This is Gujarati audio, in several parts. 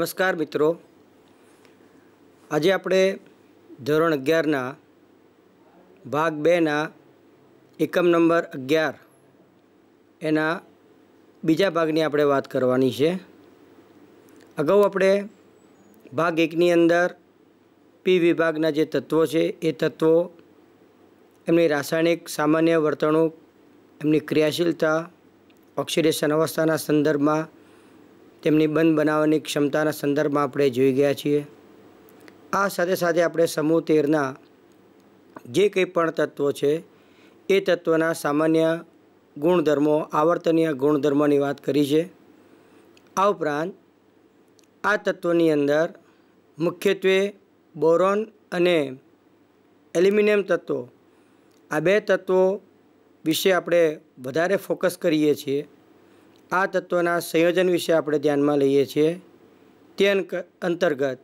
નમસ્કાર મિત્રો આજે આપણે ધોરણ અગિયારના ભાગ બેના એકમ નંબર અગિયાર એના બીજા ભાગની આપણે વાત કરવાની છે અગાઉ આપણે ભાગ એકની અંદર પી વિભાગના જે તત્વો છે એ તત્વો એમની રાસાયણિક સામાન્ય વર્તણૂક એમની ક્રિયાશીલતા ઓક્સિડેશન અવસ્થાના સંદર્ભમાં તેમની બંધ બનાવવાની ક્ષમતાના સંદર્ભમાં આપણે જોઈ ગયા છીએ આ સાથે સાથે આપણે સમૂહ તેરના જે કંઈ પણ તત્વો છે એ તત્વના સામાન્ય ગુણધર્મો આવર્તનીય ગુણધર્મોની વાત કરી છે આ ઉપરાંત આ તત્વોની અંદર મુખ્યત્વે બોરોન અને એલ્યુમિનિયમ તત્વો આ બે તત્વો વિશે આપણે વધારે ફોકસ કરીએ છીએ આ તત્વના સંયોજન વિશે આપણે ધ્યાનમાં લઈએ છીએ તે અંતર્ગત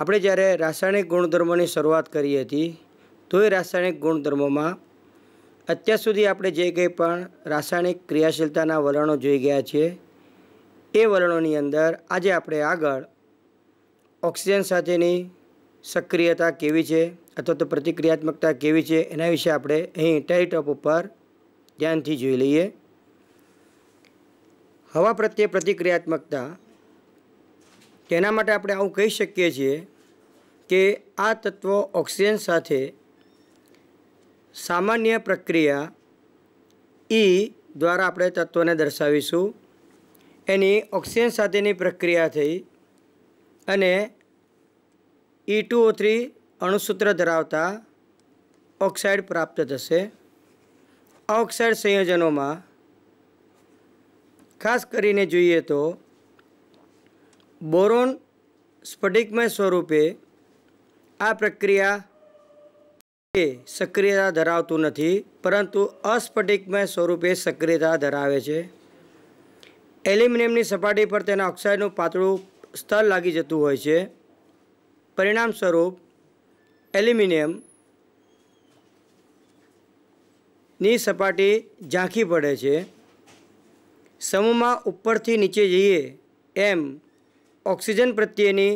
આપણે જ્યારે રાસાયણિક ગુણધર્મોની શરૂઆત કરી હતી તો એ રાસાયણિક ગુણધર્મોમાં અત્યાર સુધી આપણે જે કંઈ પણ રાસાયણિક ક્રિયાશીલતાના વલણો જોઈ ગયા છીએ એ વલણોની અંદર આજે આપણે આગળ ઓક્સિજન સાથેની સક્રિયતા કેવી છે અથવા તો પ્રતિક્રિયાત્મકતા કેવી છે એના વિશે આપણે અહીં ટેલિટોપ ઉપર ધ્યાનથી જોઈ લઈએ હવા પ્રત્યે પ્રતિક્રિયાત્મકતા તેના માટે આપણે આવું કહી શકીએ છીએ કે આ તત્વો ઓક્સિજન સાથે સામાન્ય પ્રક્રિયા ઈ e દ્વારા આપણે તત્વને દર્શાવીશું એની ઓક્સિજન સાથેની પ્રક્રિયા થઈ અને ઈ ટુ ઓ થ્રી અણુસૂત્ર ધરાવતા ઓક્સાઇડ પ્રાપ્ત થશે આ ઓક્સાઇડ સંયોજનોમાં ખાસ કરીને જોઈએ તો બોરોન સ્ફટિકમય સ્વરૂપે આ પ્રક્રિયા એ સક્રિયતા ધરાવતું નથી પરંતુ અસ્ફટિકમય સ્વરૂપે સક્રિયતા ધરાવે છે એલ્યુમિનિયમની સપાટી પર તેના ઓક્સાઇડનું પાતળું સ્તર લાગી જતું હોય છે પરિણામ સ્વરૂપ એલ્યુમિનિયમ ની સપાટી ઝાંખી પડે છે સમૂહમાં ઉપરથી નીચે જઈએ એમ ઓક્સિજન પ્રત્યેની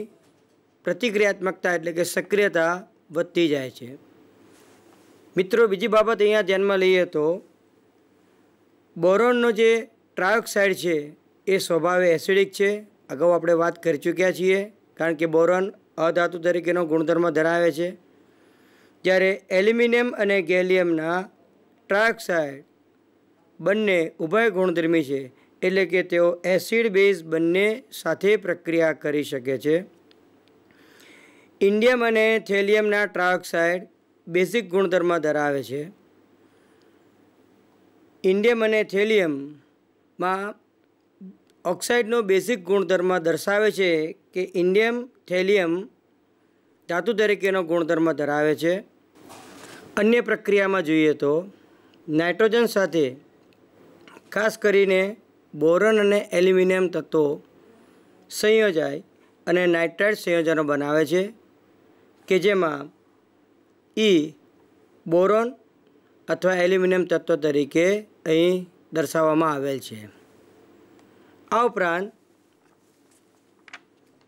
પ્રતિક્રિયાત્મકતા એટલે કે સક્રિયતા વધતી જાય છે મિત્રો બીજી બાબત અહીંયા ધ્યાનમાં લઈએ તો બોરોનનો જે ટ્રાયોક્સાઇડ છે એ સ્વભાવે એસિડિક છે અગાઉ આપણે વાત કરી ચૂક્યા છીએ કારણ કે બોરોન અધાતુ તરીકેનો ગુણધર્મ ધરાવે છે જ્યારે એલ્યુમિનિયમ અને ગેલિયમના ટ્રાયોક્સાઇડ બંને ઉભય ગુણધર્મી છે એટલે કે તેઓ એસિડ બેઝ બંને સાથે પ્રક્રિયા કરી શકે છે ઇન્ડિયમ અને થેલિયમના ટ્રાયોક્સાઇડ બેઝિક ગુણધર્મ ધરાવે છે ઇન્ડિયમ અને થેલિયમમાં ઓક્સાઇડનો બેઝિક ગુણધર્મ દર્શાવે છે કે ઇન્ડિયમ થેલિયમ ધાતુ તરીકેનો ગુણધર્મ ધરાવે છે અન્ય પ્રક્રિયામાં જોઈએ તો નાઇટ્રોજન સાથે ખાસ કરીને બોરોન અને એલ્યુમિનિયમ તત્વો સંયોજાય અને નાઇટ્રાઇટ સંયોજનો બનાવે છે કે જેમાં ઈ બોરોન અથવા એલ્યુમિનિયમ તત્વ તરીકે અહીં દર્શાવવામાં આવેલ છે આ ઉપરાંત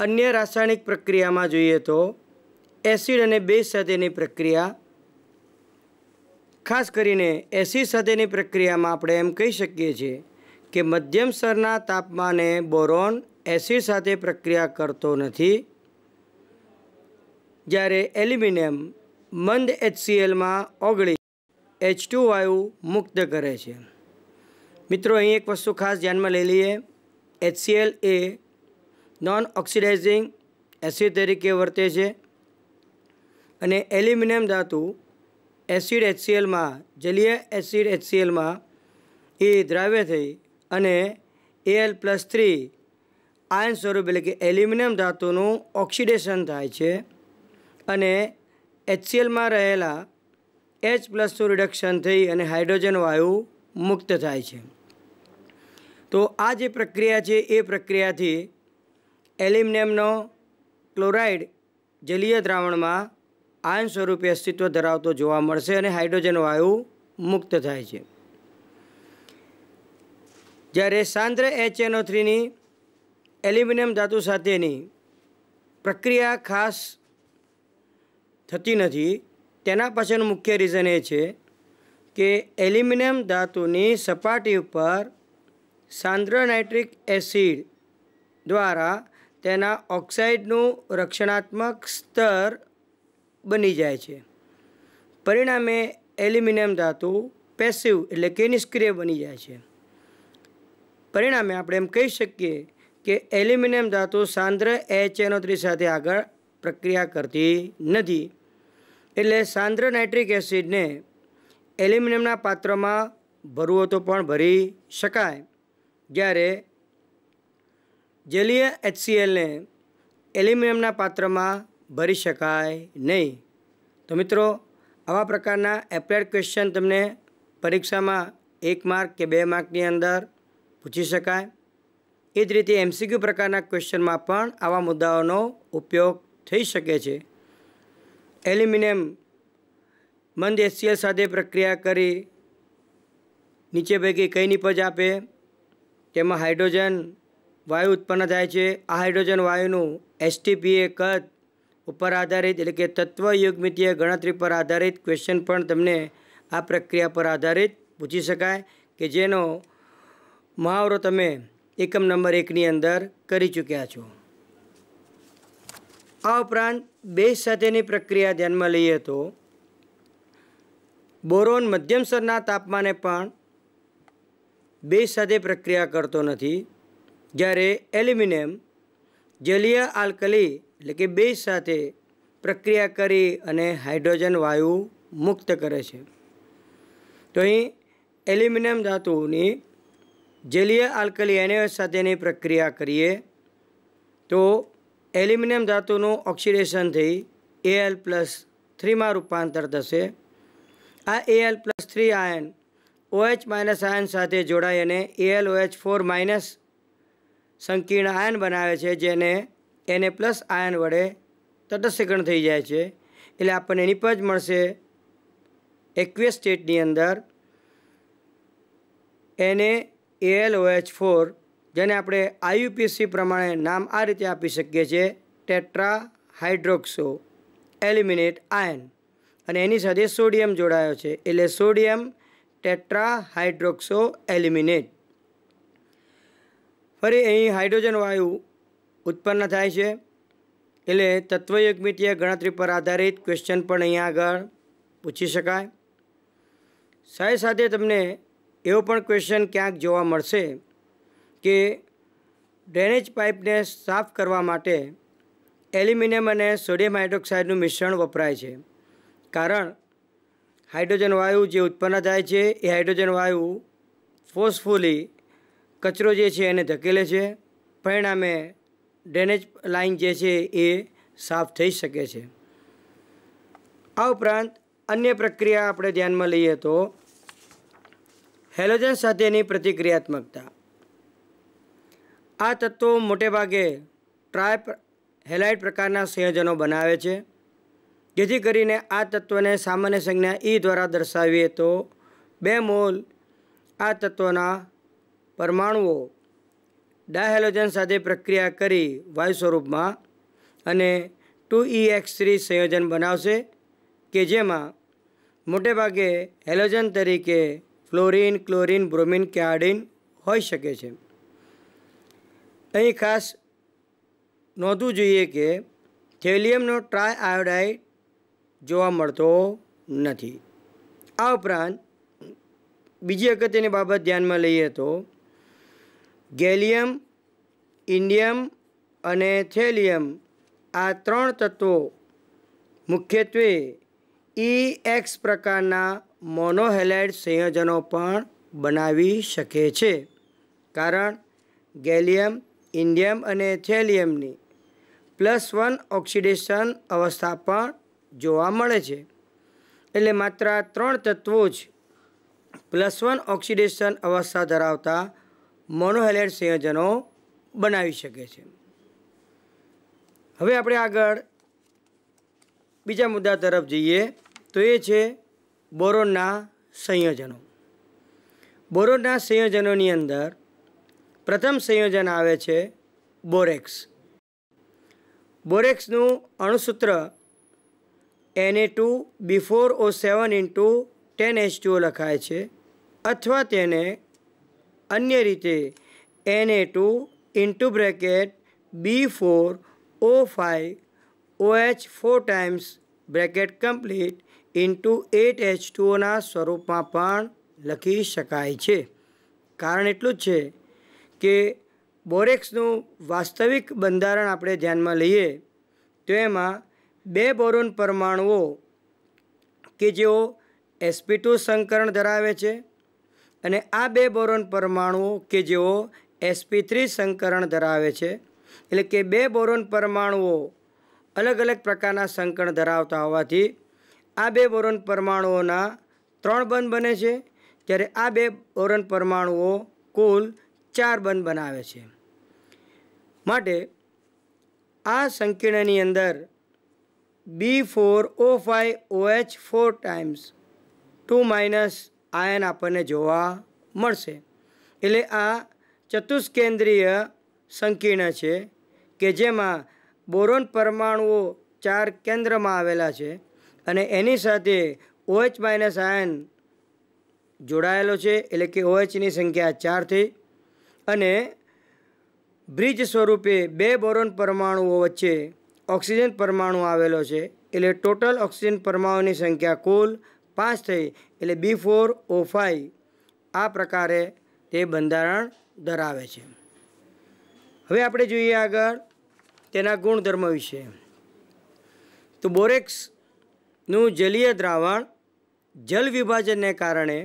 અન્ય રાસાયણિક પ્રક્રિયામાં જોઈએ તો એસિડ અને બેઝ સાથેની પ્રક્રિયા ખાસ કરીને એસી સાથેની પ્રક્રિયામાં આપણે એમ કહી શકીએ છીએ કે મધ્યમ સ્તરના તાપમાને બોરોન એસી સાથે પ્રક્રિયા કરતો નથી જ્યારે એલ્યુમિનિયમ મંદ એચસીએલમાં ઓગળી એચ ટુ વાયુ મુક્ત કરે છે મિત્રો અહીં એક વસ્તુ ખાસ ધ્યાનમાં લઈ લઈએ એચસીએલ એ નોન ઓક્સિડાઇઝિંગ એસી તરીકે વર્તે છે અને એલ્યુમિનિયમ ધાતુ એસિડ એચસીએલમાં જલીય એસિડ એચસીએલમાં એ દ્રાવ્ય થઈ અને એલ પ્લસ થ્રી આયન સ્વરૂપ એટલે કે એલ્યુમિનિયમ ધાતુનું ઓક્સિડેશન થાય છે અને એચસીએલમાં રહેલા એચ પ્લસનું રિડક્શન થઈ અને હાઇડ્રોજન વાયુ મુક્ત થાય છે તો આ જે પ્રક્રિયા છે એ પ્રક્રિયાથી એલ્યુમિનિયમનો ક્લોરાઇડ જલીય દ્રાવણમાં આયન સ્વરૂપે અસ્તિત્વ ધરાવતો જોવા મળશે અને હાઇડ્રોજન વાયુ મુક્ત થાય છે જ્યારે સાંદ્ર એચએનઓ થ્રીની એલ્યુમિનિયમ ધાતુ સાથેની પ્રક્રિયા ખાસ થતી નથી તેના પાછળનું મુખ્ય રીઝન એ છે કે એલ્યુમિનિયમ ધાતુની સપાટી ઉપર સાંદ્ર નાઇટ્રિક એસિડ દ્વારા તેના ઓક્સાઇડનું રક્ષણાત્મક સ્તર બની જાય છે પરિણામે એલ્યુમિનિયમ ધાતુ પેસિવ એટલે કે નિષ્ક્રિય બની જાય છે પરિણામે આપણે એમ કહી શકીએ કે એલ્યુમિનિયમ ધાતુ સાંદ્ર એચ એનો થ્રી સાથે આગળ પ્રક્રિયા કરતી નથી એટલે સાંદ્ર નાઇટ્રિક એસિડને એલ્યુમિનિયમના પાત્રમાં ભરવો તો પણ ભરી શકાય જ્યારે જલીય એચસીએલને એલ્યુમિનિયમના પાત્રમાં ભરી શકાય નહીં તો મિત્રો આવા પ્રકારના એપ્લાઇડ ક્વેશ્ચન તમને પરીક્ષામાં એક માર્ક કે બે માર્કની અંદર પૂછી શકાય એ જ રીતે એમસીક્યુ પ્રકારના ક્વેશ્ચનમાં પણ આવા મુદ્દાઓનો ઉપયોગ થઈ શકે છે એલ્યુમિનિયમ મંદ એસીએલ સાથે પ્રક્રિયા કરી નીચે પૈકી કઈ નિપજ આપે તેમાં હાઇડ્રોજન વાયુ ઉત્પન્ન થાય છે આ હાઇડ્રોજન વાયુનું એસટીપીએ કદ ઉપર આધારિત એટલે કે તત્વયુગમિતીય ગણતરી પર આધારિત ક્વેશ્ચન પણ તમને આ પ્રક્રિયા પર આધારિત પૂછી શકાય કે જેનો મહાવરો તમે એકમ નંબર એકની અંદર કરી ચૂક્યા છો આ ઉપરાંત બેઝ સાથેની પ્રક્રિયા ધ્યાનમાં લઈએ તો બોરોન મધ્યમસરના તાપમાને પણ બેઝ સાથે પ્રક્રિયા કરતો નથી જ્યારે એલ્યુમિનિયમ જલીય આલ્કલી એટલે કે બેઝ સાથે પ્રક્રિયા કરી અને હાઇડ્રોજન વાયુ મુક્ત કરે છે તો અહીં એલ્યુમિનિયમ ધાતુની જેલીય આલ્કલી એનએસ સાથેની પ્રક્રિયા કરીએ તો એલ્યુમિનિયમ ધાતુનું ઓક્સિડેશન થઈ એએલ પ્લસ થ્રીમાં રૂપાંતર થશે આ એ એલ પ્લસ થ્રી આયન ઓએચ માઇનસ આયન સાથે જોડાઈ અને એએલ ઓએચ ફોર માઇનસ સંકીર્ણ આયન બનાવે છે જેને એને પ્લસ આયન વડે તટસ્થીકરણ થઈ જાય છે એટલે આપણને એની પણ જ મળશે એક્વિયસ સ્ટેટની અંદર એને એલ એએલઓએચ ફોર જેને આપણે આયુપીસી પ્રમાણે નામ આ રીતે આપી શકીએ છીએ ટેટ્રા હાઇડ્રોક્સો એલ્યુમિનેટ આયન અને એની સાથે સોડિયમ જોડાયો છે એટલે સોડિયમ ટેટ્રા હાઇડ્રોક્સો એલ્યુમિનેટ ફરી અહીં હાઇડ્રોજન વાયુ ઉત્પન્ન થાય છે એટલે તત્વયુગમિતીય ગણતરી પર આધારિત ક્વેશ્ચન પણ અહીંયા આગળ પૂછી શકાય સાથે સાથે તમને એવો પણ ક્વેશ્ચન ક્યાંક જોવા મળશે કે ડ્રેનેજ પાઇપને સાફ કરવા માટે એલ્યુમિનિયમ અને સોડિયમ હાઇડ્રોક્સાઇડનું મિશ્રણ વપરાય છે કારણ હાઇડ્રોજન વાયુ જે ઉત્પન્ન થાય છે એ હાઇડ્રોજન વાયુ ફોર્સફુલી કચરો જે છે એને ધકેલે છે પરિણામે ડ્રેનેજ લાઇન જે છે એ સાફ થઈ શકે છે આ ઉપરાંત અન્ય પ્રક્રિયા આપણે ધ્યાનમાં લઈએ તો હેલોજન સાથેની પ્રતિક્રિયાત્મકતા આ તત્વો મોટેભાગે ટ્રાય હેલાઇટ પ્રકારના સંયોજનો બનાવે છે જેથી કરીને આ તત્વને સામાન્ય સંજ્ઞા ઈ દ્વારા દર્શાવીએ તો બે મોલ આ તત્વના પરમાણુઓ ડાયહેલોજન સાથે પ્રક્રિયા કરી વાયુ સ્વરૂપમાં અને ટુ ઈ એક્સ થ્રી સંયોજન બનાવશે કે જેમાં મોટે ભાગે હેલોજન તરીકે ફ્લોરિન ક્લોરિન બ્રોમિન કે આયોડિન હોઈ શકે છે અહીં ખાસ નોંધવું જોઈએ કે થેલિયમનો ટ્રાય આયોડાઇડ જોવા મળતો નથી આ ઉપરાંત બીજી અગત્યની બાબત ધ્યાનમાં લઈએ તો ગેલિયમ ઇન્ડિયમ અને થેલિયમ આ ત્રણ તત્વો મુખ્યત્વે ઈ એક્સ પ્રકારના મોનોહેલાઇડ સંયોજનો પણ બનાવી શકે છે કારણ ગેલિયમ ઇન્ડિયમ અને થેલિયમની પ્લસ વન ઓક્સિડેશન અવસ્થા પણ જોવા મળે છે એટલે માત્ર ત્રણ તત્વો જ પ્લસ વન ઓક્સિડેશન અવસ્થા ધરાવતા મોનોહેલેટ સંયોજનો બનાવી શકે છે હવે આપણે આગળ બીજા મુદ્દા તરફ જઈએ તો એ છે બોરોનના સંયોજનો બોરોનના સંયોજનોની અંદર પ્રથમ સંયોજન આવે છે બોરેક્સ બોરેક્સનું અણુસૂત્ર N A two B four O seven into ten H two O લખાય છે અથવા તેને અન્ય રીતે N A two into bracket B four O five O H four times bracket complete into eight H ટુઓના સ્વરૂપમાં પણ લખી શકાય છે કારણ એટલું જ છે કે બોરેક્સનું વાસ્તવિક બંધારણ આપણે ધ્યાનમાં લઈએ તો એમાં બે બોરોન પરમાણુઓ કે જેઓ એસપી ટુ સંકરણ ધરાવે છે અને આ બે બોરોન પરમાણુઓ કે જેઓ એસપી થ્રી સંકરણ ધરાવે છે એટલે કે બે બોરોન પરમાણુઓ અલગ અલગ પ્રકારના સંકરણ ધરાવતા હોવાથી આ બે બોરોન પરમાણુઓના ત્રણ બંધ બને છે જ્યારે આ બે બોરોન પરમાણુઓ કુલ ચાર બંધ બનાવે છે માટે આ સંકીર્ણની અંદર B four O five H four times two minus આયન આપણને જોવા મળશે એટલે આ ચતુષ્કેન્દ્રીય સંકીર્ણ છે કે જેમાં બોરોન પરમાણુઓ ચાર કેન્દ્રમાં આવેલા છે અને એની સાથે ઓએચ માઇનસ આયન જોડાયેલો છે એટલે કે ઓએચની સંખ્યા ચાર થઈ અને બ્રિજ સ્વરૂપે બે બોરોન પરમાણુઓ વચ્ચે ઓક્સિજન પરમાણુ આવેલો છે એટલે ટોટલ ઓક્સિજન પરમાણુની સંખ્યા કુલ પાંચ થઈ એટલે બી ફોર ઓ ફાઈવ આ પ્રકારે તે બંધારણ ધરાવે છે હવે આપણે જોઈએ આગળ તેના ગુણધર્મ વિશે તો બોરેક્સનું જલીય દ્રાવણ જલ વિભાજનને કારણે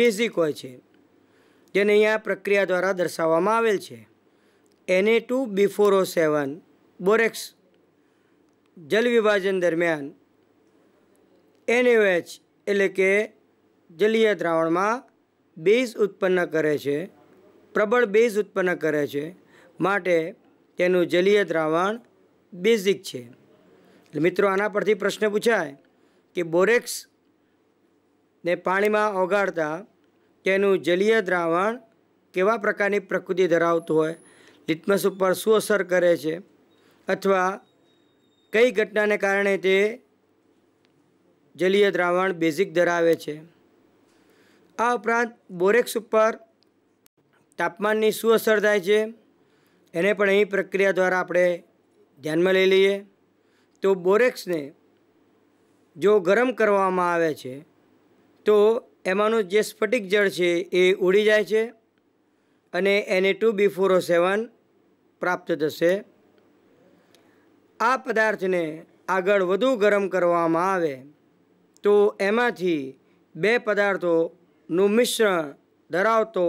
બેઝિક હોય છે જેને અહીંયા પ્રક્રિયા દ્વારા દર્શાવવામાં આવેલ છે N A two B four O seven borax જલ વિભાજન દરમિયાન એનએચ એટલે કે જલીય દ્રાવણમાં બેઝ ઉત્પન્ન કરે છે પ્રબળ બેઝ ઉત્પન્ન કરે છે માટે તેનું જલીય દ્રાવણ બેઝિક છે મિત્રો આના પરથી પ્રશ્ન પૂછાય કે બોરેક્સ ને પાણીમાં ઓગાળતા તેનું જલીય દ્રાવણ કેવા પ્રકારની પ્રકૃતિ ધરાવતું હોય લિટમસ ઉપર શું અસર કરે છે અથવા કઈ ઘટનાને કારણે તે જલીય દ્રાવણ બેઝિક ધરાવે છે આ ઉપરાંત બોરેક્સ ઉપર તાપમાનની શું અસર થાય છે એને પણ અહીં પ્રક્રિયા દ્વારા આપણે ધ્યાનમાં લઈ લઈએ તો બોરેક્સને જો ગરમ કરવામાં આવે છે તો એમાંનું જે સ્ફટિક જળ છે એ ઉડી જાય છે અને એને ટુ બી ફોર સેવન પ્રાપ્ત થશે આ પદાર્થને આગળ વધુ ગરમ કરવામાં આવે તો એમાંથી બે પદાર્થોનું મિશ્રણ ધરાવતો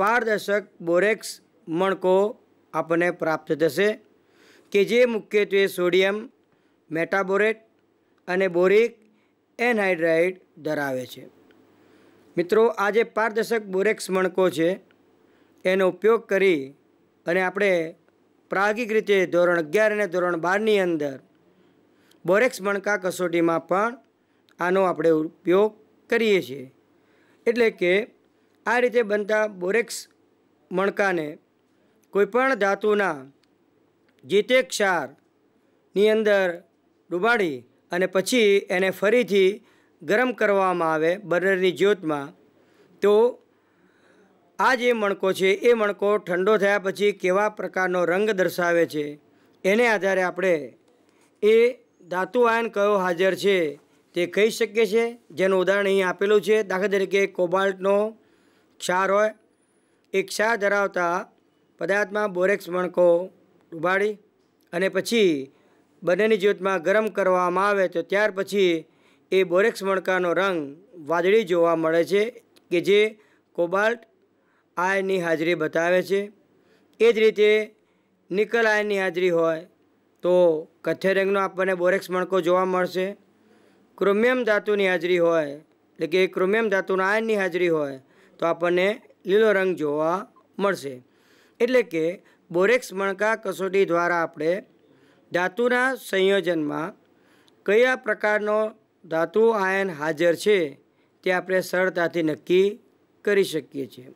પારદર્શક બોરેક્સ મણકો આપણને પ્રાપ્ત થશે કે જે મુખ્યત્વે સોડિયમ મેટાબોરેટ અને બોરિક એનહાઇડ્રાઇડ ધરાવે છે મિત્રો આ જે પારદર્શક બોરેક્સ મણકો છે એનો ઉપયોગ કરી અને આપણે પ્રાયોગિક રીતે ધોરણ અગિયાર અને ધોરણ બારની અંદર બોરેક્સ મણકા કસોટીમાં પણ આનો આપણે ઉપયોગ કરીએ છીએ એટલે કે આ રીતે બનતા બોરેક્સ મણકાને કોઈપણ ધાતુના જે તે ક્ષારની અંદર ડૂબાડી અને પછી એને ફરીથી ગરમ કરવામાં આવે બર્નરની જ્યોતમાં તો આ જે મણકો છે એ મણકો ઠંડો થયા પછી કેવા પ્રકારનો રંગ દર્શાવે છે એને આધારે આપણે એ ધાતુ આયન કયો હાજર છે તે કહી શકીએ છીએ જેનું ઉદાહરણ અહીં આપેલું છે દાખલા તરીકે કોબાલ્ટનો ક્ષાર હોય એ ક્ષાર ધરાવતા પદાર્થમાં બોરેક્સ મણકો ઉભાડી અને પછી બંનેની જ્યોતમાં ગરમ કરવામાં આવે તો ત્યાર પછી એ બોરેક્સ મણકાનો રંગ વાદળી જોવા મળે છે કે જે કોબાલ્ટ આયનની હાજરી બતાવે છે એ જ રીતે નિકલ આયનની હાજરી હોય તો કથ્થઈ રંગનો આપણને બોરેક્સ મણકો જોવા મળશે ક્રોમિયમ ધાતુની હાજરી હોય એટલે કે ક્રોમિયમ ધાતુના આયનની હાજરી હોય તો આપણને લીલો રંગ જોવા મળશે એટલે કે બોરેક્સ મણકા કસોટી દ્વારા આપણે ધાતુના સંયોજનમાં કયા પ્રકારનો ધાતુ આયન હાજર છે તે આપણે સરળતાથી નક્કી કરી શકીએ છીએ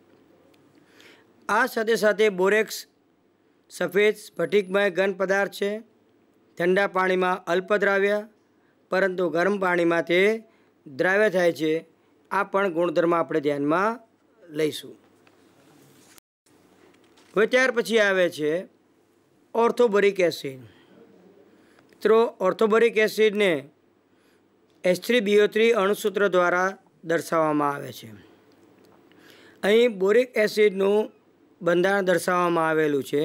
આ સાથે સાથે બોરેક્સ સફેદ સ્ફટિકમય ઘન પદાર્થ છે ઠંડા પાણીમાં અલ્પદ્રાવ્ય પરંતુ ગરમ પાણીમાં તે દ્રાવ્ય થાય છે આ પણ ગુણધર્મ આપણે ધ્યાનમાં લઈશું હવે ત્યાર પછી આવે છે ઓર્થોબરિક એસિડ મિત્રો ઓર્થોબરિક એસિડને એસ થ્રી બીઓ થ્રી અણુસૂત્ર દ્વારા દર્શાવવામાં આવે છે અહીં બોરિક એસિડનું બંધારણ દર્શાવવામાં આવેલું છે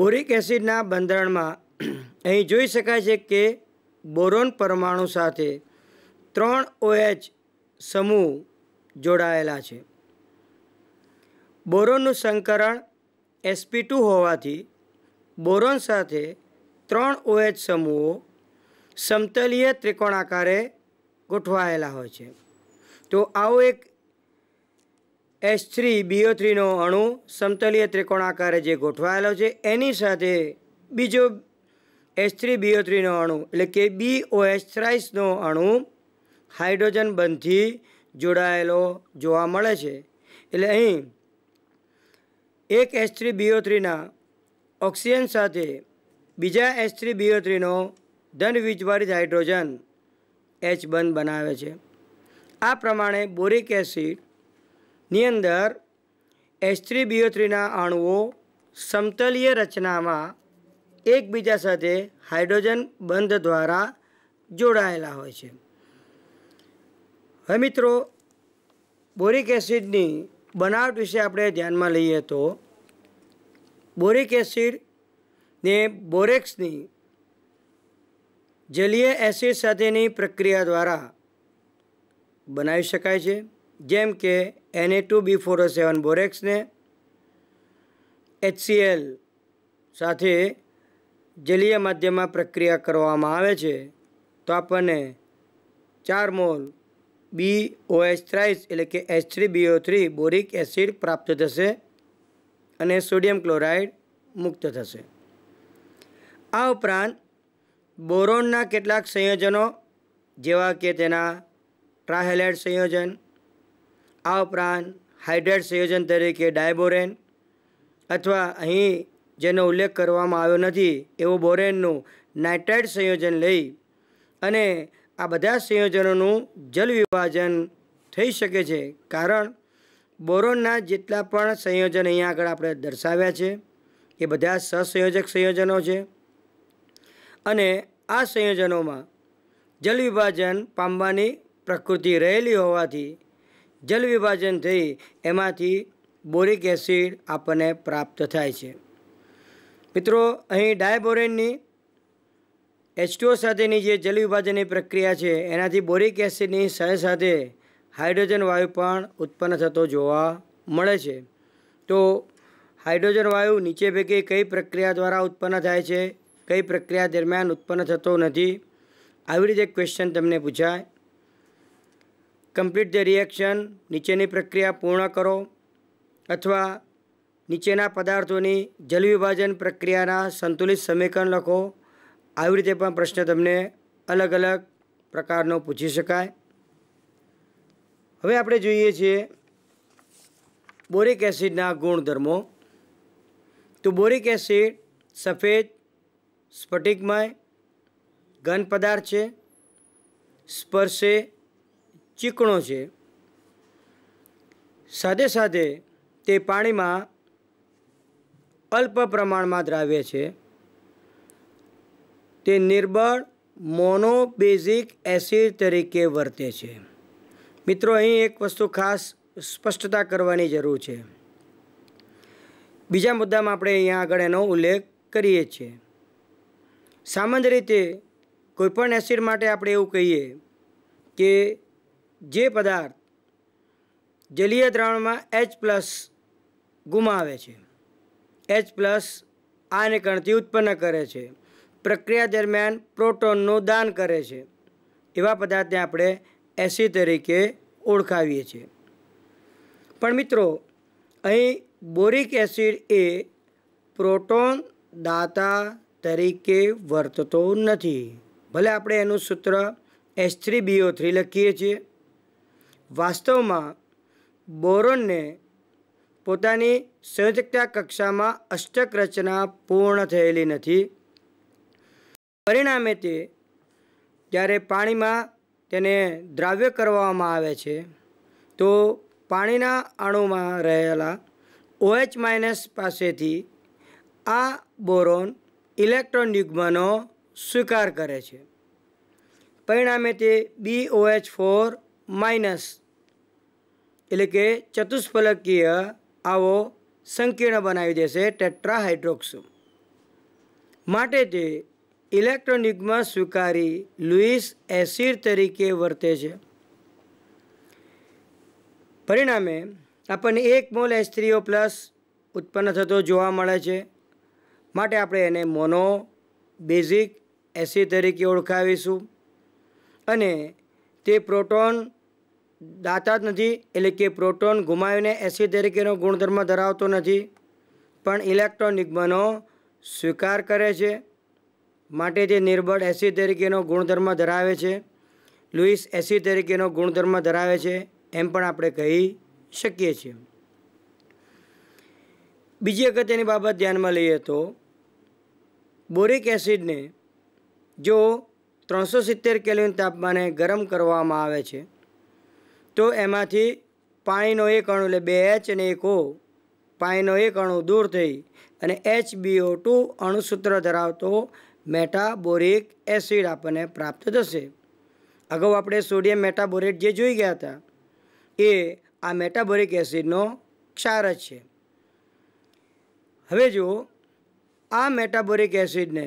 બોરિક એસિડના બંધારણમાં અહીં જોઈ શકાય છે કે બોરોન પરમાણુ સાથે ત્રણ ઓએચ સમૂહ જોડાયેલા છે બોરોનનું સંકરણ એસપી ટુ હોવાથી બોરોન સાથે ત્રણ ઓએચ સમૂહો સમતલીય ત્રિકોણાકારે ગોઠવાયેલા હોય છે તો આવો એક એસ થ્રી બીઓ થ્રીનો અણુ સમતલીય ત્રિકોણ આકારે જે ગોઠવાયેલો છે એની સાથે બીજો એચ થ્રી બીઓ થ્રીનો અણુ એટલે કે બી ઓ એચ થ્રાઇસનો અણુ હાઇડ્રોજન બંધથી જોડાયેલો જોવા મળે છે એટલે અહીં એક એચ થ્રી બીઓ થ્રીના ઓક્સિજન સાથે બીજા એચ થ્રી બીઓ થ્રીનો ધન વીજભારિત હાઇડ્રોજન એચ બંધ બનાવે છે આ પ્રમાણે બોરિક એસિડની અંદર એચ થ્રી બીઓ થ્રીના અણુઓ સમતલીય રચનામાં એકબીજા સાથે હાઇડ્રોજન બંધ દ્વારા જોડાયેલા હોય છે હવે મિત્રો બોરિક એસિડની બનાવટ વિશે આપણે ધ્યાનમાં લઈએ તો બોરિક એસિડને બોરેક્સની જલીય એસિડ સાથેની પ્રક્રિયા દ્વારા બનાવી શકાય છે જેમ કે N A two B four seven બોરેક્સને એચસીએલ સાથે જલીય માધ્યમમાં પ્રક્રિયા કરવામાં આવે છે તો આપણને ચાર mole B O H thrice એટલે કે H three B O three boric acid પ્રાપ્ત થશે અને સોડિયમ ક્લોરાઇડ મુક્ત થશે આ ઉપરાંત બોરોનના કેટલાક સંયોજનો જેવા કે તેના ટ્રાહેલાઇડ સંયોજન આ ઉપરાંત હાઇડ્રેટ સંયોજન તરીકે ડાયબોરેન અથવા અહીં જેનો ઉલ્લેખ કરવામાં આવ્યો નથી એવું બોરેનનું નાઇટ્રાઇટ સંયોજન લઈ અને આ બધા સંયોજનોનું જલ વિભાજન થઈ શકે છે કારણ બોરોનના જેટલા પણ સંયોજન અહીંયા આગળ આપણે દર્શાવ્યા છે એ બધા સહસંયોજક સંયોજનો છે અને આ સંયોજનોમાં જલ વિભાજન પામવાની પ્રકૃતિ રહેલી હોવાથી જલ વિભાજન થઈ એમાંથી બોરિક એસિડ આપણને પ્રાપ્ત થાય છે મિત્રો અહીં ડાયબોરેનની એચટીઓ સાથેની જે જલ વિભાજનની પ્રક્રિયા છે એનાથી બોરિક એસિડની સાથે સાથે હાઇડ્રોજન વાયુ પણ ઉત્પન્ન થતો જોવા મળે છે તો હાઇડ્રોજન વાયુ નીચે પૈકી કઈ પ્રક્રિયા દ્વારા ઉત્પન્ન થાય છે કઈ પ્રક્રિયા દરમિયાન ઉત્પન્ન થતો નથી આવી રીતે ક્વેશ્ચન તમને પૂછાય કમ્પ્લીટ ધ રિએક્શન નીચેની પ્રક્રિયા પૂર્ણ કરો અથવા નીચેના પદાર્થોની જલવિભાજન પ્રક્રિયાના સંતુલિત સમીકરણ લખો આવી રીતે પણ પ્રશ્ન તમને અલગ અલગ પ્રકારનો પૂછી શકાય હવે આપણે જોઈએ છીએ બોરિક એસિડના ગુણધર્મો તો બોરિક એસિડ સફેદ સ્ફટિકમય ઘન પદાર્થ છે સ્પર્શે ચીકણો છે સાથે સાથે તે પાણીમાં અલ્પ પ્રમાણમાં દ્રાવ્ય છે તે નિર્બળ મોનોબેઝિક એસિડ તરીકે વર્તે છે મિત્રો અહીં એક વસ્તુ ખાસ સ્પષ્ટતા કરવાની જરૂર છે બીજા મુદ્દામાં આપણે અહીંયા આગળ એનો ઉલ્લેખ કરીએ છીએ સામાન્ય રીતે કોઈપણ એસિડ માટે આપણે એવું કહીએ કે જે પદાર્થ જલીય દ્રાવણમાં એચ પ્લસ ગુમાવે છે એચ પ્લસ આને કણથી ઉત્પન્ન કરે છે પ્રક્રિયા દરમિયાન પ્રોટોનનું દાન કરે છે એવા પદાર્થને આપણે એસી તરીકે ઓળખાવીએ છીએ પણ મિત્રો અહીં બોરિક એસિડ એ પ્રોટોન દાતા તરીકે વર્તતો નથી ભલે આપણે એનું સૂત્ર એસ થ્રી બીઓ થ્રી લખીએ છીએ વાસ્તવમાં બોરોનને પોતાની સંયોજકતા કક્ષામાં અષ્ટક રચના પૂર્ણ થયેલી નથી પરિણામે તે જ્યારે પાણીમાં તેને દ્રાવ્ય કરવામાં આવે છે તો પાણીના અણુમાં રહેલા ઓએચ માઇનસ પાસેથી આ બોરોન ઇલેક્ટ્રોન યુગ્મનો સ્વીકાર કરે છે પરિણામે તે બી ઓએચ ફોર માઇનસ એટલે કે ચતુષ્ફલકીય આવો સંકીર્ણ બનાવી દેશે ટેટ્રાહાઇડ્રોક્સો માટે તે ઇલેક્ટ્રોનિકમાં સ્વીકારી લુઈસ એસિડ તરીકે વર્તે છે પરિણામે આપણને એક મોલ એસ થ્રીઓ પ્લસ ઉત્પન્ન થતો જોવા મળે છે માટે આપણે એને મોનો બેઝિક એસિડ તરીકે ઓળખાવીશું અને તે પ્રોટોન દાતા જ નથી એટલે કે પ્રોટોન ગુમાવીને એસિડ તરીકેનો ગુણધર્મ ધરાવતો નથી પણ ઇલેક્ટ્રોન યુગ્મનો સ્વીકાર કરે છે માટે તે નિર્બળ એસિડ તરીકેનો ગુણધર્મ ધરાવે છે લુઈસ એસિડ તરીકેનો ગુણધર્મ ધરાવે છે એમ પણ આપણે કહી શકીએ છીએ બીજી અગત્યની બાબત ધ્યાનમાં લઈએ તો બોરિક એસિડને જો ત્રણસો સિત્તેર કેલ્વિન તાપમાને ગરમ કરવામાં આવે છે તો એમાંથી પાણીનો એક અણુ એટલે બે એચ અને એક ઓ પાણીનો એક અણુ દૂર થઈ અને એચ બી ઓ ટુ અણુસૂત્ર ધરાવતો મેટાબોરિક એસિડ આપણને પ્રાપ્ત થશે અગાઉ આપણે સોડિયમ મેટાબોરેટ જે જોઈ ગયા હતા એ આ મેટાબોરિક એસિડનો ક્ષાર જ છે હવે જુઓ આ મેટાબોરિક એસિડને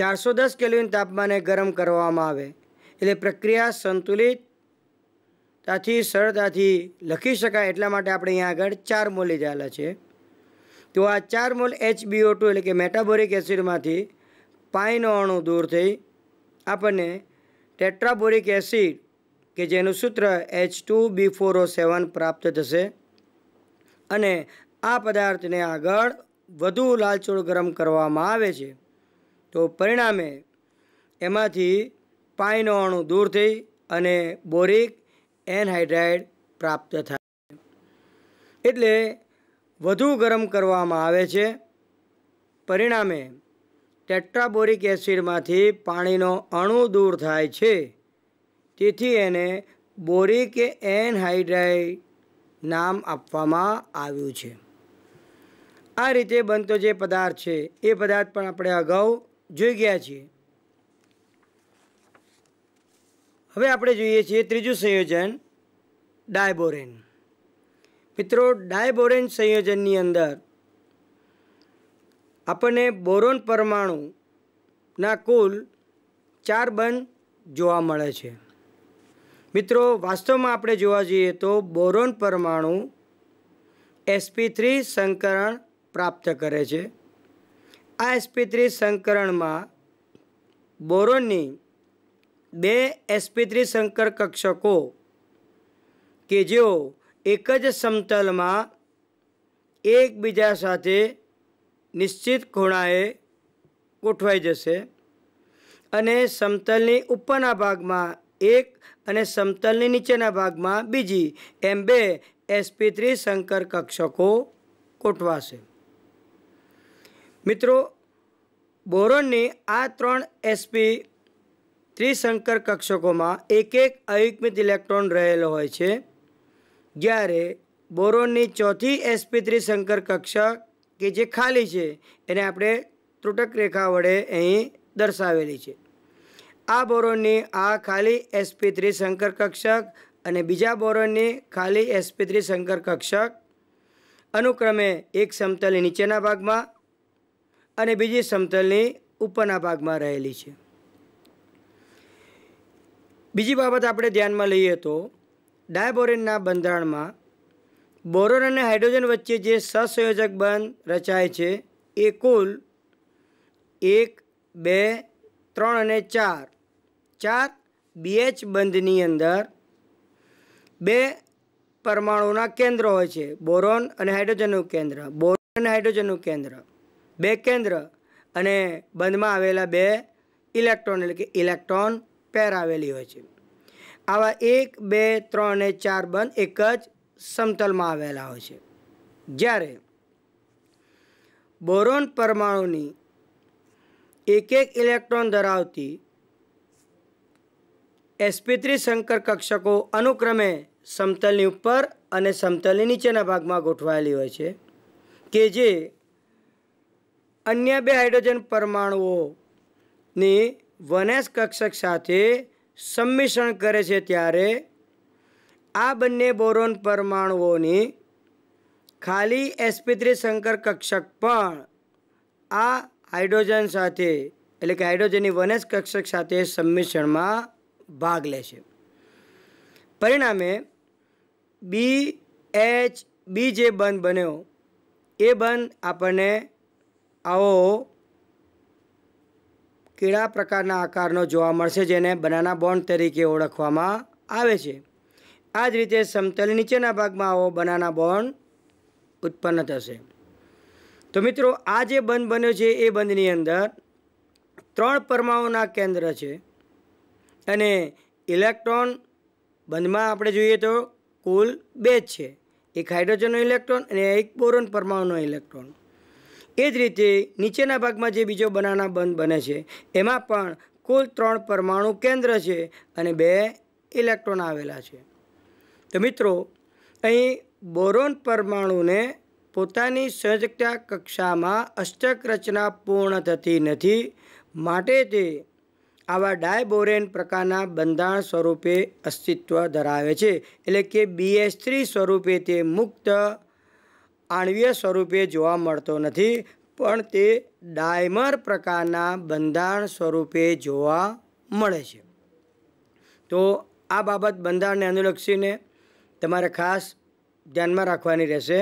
ચારસો દસ કેલ્વિન તાપમાને ગરમ કરવામાં આવે એટલે પ્રક્રિયા સંતુલિત ત્યાંથી સરળતાથી લખી શકાય એટલા માટે આપણે અહીંયા આગળ ચાર મોલ લીધેલા છે તો આ ચાર મોલ એચબીઓ ટુ એટલે કે મેટાબોરિક એસિડમાંથી પાઈનો અણુ દૂર થઈ આપણને ટેટ્રાબોરિક એસિડ કે જેનું સૂત્ર એચ બી ફોર સેવન પ્રાપ્ત થશે અને આ પદાર્થને આગળ વધુ લાલચોળ ગરમ કરવામાં આવે છે તો પરિણામે એમાંથી પાણીનો અણુ દૂર થઈ અને બોરિક એનહાઇડ્રાઇડ પ્રાપ્ત થાય એટલે વધુ ગરમ કરવામાં આવે છે પરિણામે ટેટ્રાબોરિક એસિડમાંથી પાણીનો અણુ દૂર થાય છે તેથી એને બોરિક એનહાઇડ્રાઇડ નામ આપવામાં આવ્યું છે આ રીતે બનતો જે પદાર્થ છે એ પદાર્થ પણ આપણે અગાઉ જોઈ ગયા છીએ હવે આપણે જોઈએ છીએ ત્રીજું સંયોજન ડાયબોરેન મિત્રો ડાયબોરેન સંયોજનની અંદર આપણને બોરોન પરમાણુના કુલ ચાર બંધ જોવા મળે છે મિત્રો વાસ્તવમાં આપણે જોવા જઈએ તો બોરોન પરમાણુ એસપી થ્રી સંકરણ પ્રાપ્ત કરે છે આ એસપી થ્રી સંકરણમાં બોરોનની બે એસપી થ્રી સંકર કક્ષકો કે જેઓ એક જ સમતલમાં એકબીજા સાથે નિશ્ચિત ખૂણાએ ગોઠવાઈ જશે અને સમતલની ઉપરના ભાગમાં એક અને સમતલની નીચેના ભાગમાં બીજી એમ બે એસપી થ્રી સંકર કક્ષકો ગોઠવાશે મિત્રો બોરોનની આ ત્રણ એસપી ત્રિશંકર કક્ષકોમાં એક એક અયુગ્મિત ઇલેક્ટ્રોન રહેલો હોય છે જ્યારે બોરોનની ચોથી એસપી ત્રિશંકર કક્ષક કે જે ખાલી છે એને આપણે ત્રુટક રેખા વડે અહીં દર્શાવેલી છે આ બોરોનની આ ખાલી એસપી ત્રિશંકર કક્ષક અને બીજા બોરોનની ખાલી એસપી ત્રિશંકર કક્ષક અનુક્રમે એક સમતલની નીચેના ભાગમાં અને બીજી સમતલની ઉપરના ભાગમાં રહેલી છે બીજી બાબત આપણે ધ્યાનમાં લઈએ તો ડાયબોરેનના બંધારણમાં બોરોન અને હાઇડ્રોજન વચ્ચે જે સહસંયોજક બંધ રચાય છે એ કુલ એક બે ત્રણ અને ચાર ચાર બીએચ બંધની અંદર બે પરમાણુના કેન્દ્ર હોય છે બોરોન અને હાઇડ્રોજનનું કેન્દ્ર બોરોન અને હાઇડ્રોજનનું કેન્દ્ર બે કેન્દ્ર અને બંધમાં આવેલા બે ઇલેક્ટ્રોન એટલે કે ઇલેક્ટ્રોન આવેલી હોય છે આવા એક બે ત્રણ અને ચાર બંધ એક જ સમતલમાં આવેલા હોય છે જ્યારે બોરોન પરમાણુની એક એક ઇલેક્ટ્રોન ધરાવતી એસપી શંકર કક્ષકો અનુક્રમે સમતલની ઉપર અને સમતલની નીચેના ભાગમાં ગોઠવાયેલી હોય છે કે જે અન્ય બે હાઇડ્રોજન પરમાણુઓની વનેશ કક્ષક સાથે સંમિશ્રણ કરે છે ત્યારે આ બંને બોરોન પરમાણુઓની ખાલી એસપી થ્રી કક્ષક પણ આ હાઇડ્રોજન સાથે એટલે કે હાઇડ્રોજનની વનેશ કક્ષક સાથે સંમિશ્રણમાં ભાગ લે છે પરિણામે બી એચ બી જે બંધ બન્યો એ બંધ આપણને આવો કેળા પ્રકારના આકારનો જોવા મળશે જેને બનાના બોન્ડ તરીકે ઓળખવામાં આવે છે આ જ રીતે સમતલ નીચેના ભાગમાં આવો બનાના બોન્ડ ઉત્પન્ન થશે તો મિત્રો આ જે બંધ બન્યો છે એ બંધની અંદર ત્રણ પરમાણુના કેન્દ્ર છે અને ઇલેક્ટ્રોન બંધમાં આપણે જોઈએ તો કુલ બે જ છે એક હાઇડ્રોજનનો ઇલેક્ટ્રોન અને એક બોરોન પરમાણુનો ઇલેક્ટ્રોન એ જ રીતે નીચેના ભાગમાં જે બીજો બનાના બંધ બને છે એમાં પણ કુલ ત્રણ પરમાણુ કેન્દ્ર છે અને બે ઇલેક્ટ્રોન આવેલા છે તો મિત્રો અહીં બોરોન પરમાણુને પોતાની સંયોજકતા કક્ષામાં અષ્ટક રચના પૂર્ણ થતી નથી માટે તે આવા ડાયબોરેન પ્રકારના બંધારણ સ્વરૂપે અસ્તિત્વ ધરાવે છે એટલે કે બીએસ થ્રી સ્વરૂપે તે મુક્ત આણવીય સ્વરૂપે જોવા મળતો નથી પણ તે ડાયમર પ્રકારના બંધારણ સ્વરૂપે જોવા મળે છે તો આ બાબત બંધારણને અનુલક્ષીને તમારે ખાસ ધ્યાનમાં રાખવાની રહેશે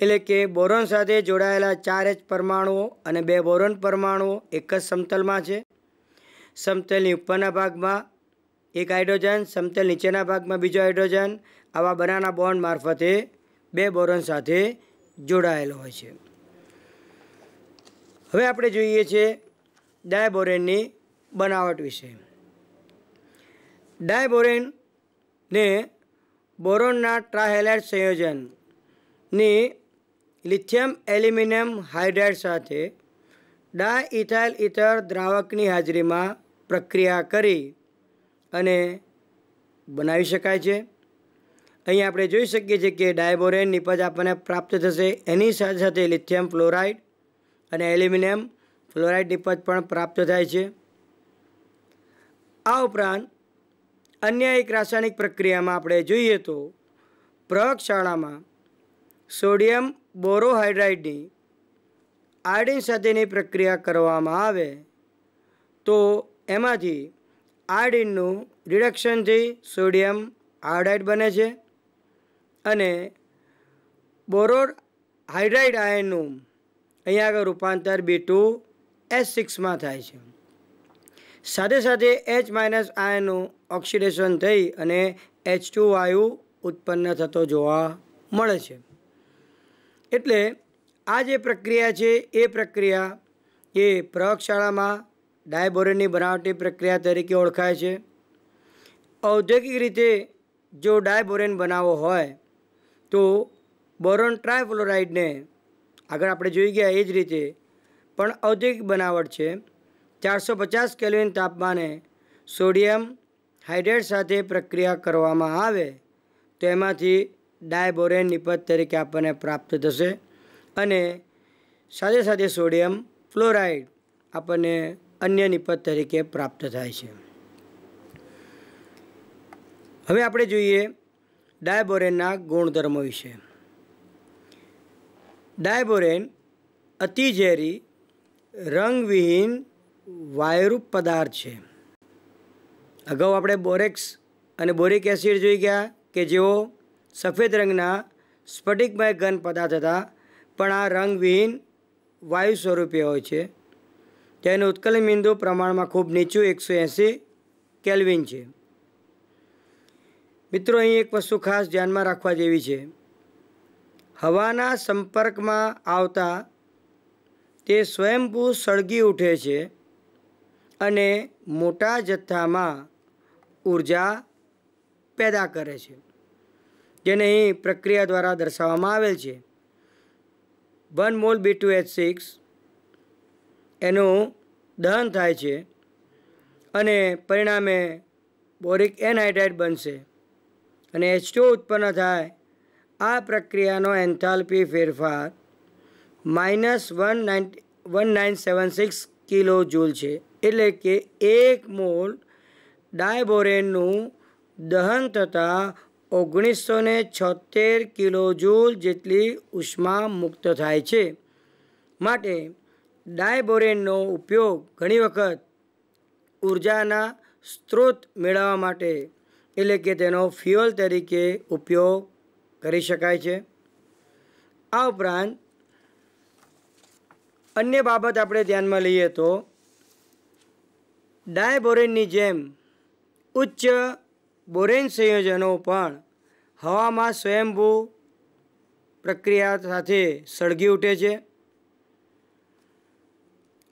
એટલે કે બોરોન સાથે જોડાયેલા ચાર જ પરમાણુઓ અને બે બોરોન પરમાણુઓ એક જ સમતલમાં છે સમતલની ઉપરના ભાગમાં એક હાઇડ્રોજન સમતલ નીચેના ભાગમાં બીજો હાઇડ્રોજન આવા બનાના બોન્ડ મારફતે બે બોરોન સાથે જોડાયેલો હોય છે હવે આપણે જોઈએ છીએ ડાયબોરેનની બનાવટ વિશે ડાયબોરેનને બોરોનના ટ્રાહેલાઇટ સંયોજનની લિથિયમ એલ્યુમિનિયમ હાઇડ્રાઇડ સાથે ડાયઇથાઇલ ઇથર દ્રાવકની હાજરીમાં પ્રક્રિયા કરી અને બનાવી શકાય છે અહીં આપણે જોઈ શકીએ છીએ કે ડાયબોરેન નિપજ આપણને પ્રાપ્ત થશે એની સાથે સાથે લિથિયમ ફ્લોરાઇડ અને એલ્યુમિનિયમ ફ્લોરાઇડ નિપજ પણ પ્રાપ્ત થાય છે આ ઉપરાંત અન્ય એક રાસાયણિક પ્રક્રિયામાં આપણે જોઈએ તો પ્રયોગશાળામાં સોડિયમ બોરોહાઇડ્રાઇડની આયોડિન સાથેની પ્રક્રિયા કરવામાં આવે તો એમાંથી આયોડિનનું રિડક્શનથી સોડિયમ આયોડાઇડ બને છે અને બોરોડ હાઇડ્રાઇડ આયનનું અહીંયા આગળ રૂપાંતર બી ટુ એસ સિક્સમાં થાય છે સાથે સાથે એચ માઇનસ આયનનું ઓક્સિડેશન થઈ અને એચ ટુ વાયુ ઉત્પન્ન થતો જોવા મળે છે એટલે આ જે પ્રક્રિયા છે એ પ્રક્રિયા એ પ્રયોગશાળામાં ડાયબોરેનની બનાવટી પ્રક્રિયા તરીકે ઓળખાય છે ઔદ્યોગિક રીતે જો ડાયબોરેન બનાવવો હોય તો બોરોન ટ્રાયફ્લોરાઇડને આગળ આપણે જોઈ ગયા એ જ રીતે પણ ઔદ્યોગિક બનાવટ છે ચારસો પચાસ કેલ્વિન તાપમાને સોડિયમ હાઇડ્રેટ સાથે પ્રક્રિયા કરવામાં આવે તો એમાંથી ડાયબોરેન નિપત તરીકે આપણને પ્રાપ્ત થશે અને સાથે સાથે સોડિયમ ફ્લોરાઇડ આપણને અન્ય નિપત તરીકે પ્રાપ્ત થાય છે હવે આપણે જોઈએ ડાયબોરેનના ગુણધર્મો વિશે ડાયબોરેન અતિઝેરી રંગવિહીન વાયુરૂપ પદાર્થ છે અગાઉ આપણે બોરેક્સ અને બોરિક એસિડ જોઈ ગયા કે જેઓ સફેદ રંગના સ્ફટિકમય ઘન પદાર્થ હતા પણ આ રંગવિહીન વાયુ સ્વરૂપે હોય છે તેનું ઉત્કલન બિંદુ પ્રમાણમાં ખૂબ નીચું એકસો એંસી કેલ્વિન છે મિત્રો અહીં એક વસ્તુ ખાસ ધ્યાનમાં રાખવા જેવી છે હવાના સંપર્કમાં આવતા તે સ્વયંભૂ સળગી ઉઠે છે અને મોટા જથ્થામાં ઉર્જા પેદા કરે છે જેને અહીં પ્રક્રિયા દ્વારા દર્શાવવામાં આવેલ છે one mole B two H six એનું દહન થાય છે અને પરિણામે બોરિક એનહાઇડ્રાઇડ બનશે અને એચ ઉત્પન્ન થાય આ પ્રક્રિયાનો એન્થાલ્પી ફેરફાર minus one nine one nine seven six kilojoule છે એટલે કે એક મોલ ડાયબોરેનનું દહન થતાં ઓગણીસો ને છોતેર કિલો જૂલ જેટલી ઉષ્મા મુક્ત થાય છે માટે ડાયબોરેનનો ઉપયોગ ઘણી વખત ઉર્જાના સ્ત્રોત મેળવવા માટે એટલે કે તેનો ફ્યુઅલ તરીકે ઉપયોગ કરી શકાય છે આ ઉપરાંત અન્ય બાબત આપણે ધ્યાનમાં લઈએ તો ડાયબોરેનની જેમ ઉચ્ચ બોરેન સંયોજનો પણ હવામાં સ્વયંભૂ પ્રક્રિયા સાથે સળગી ઉઠે છે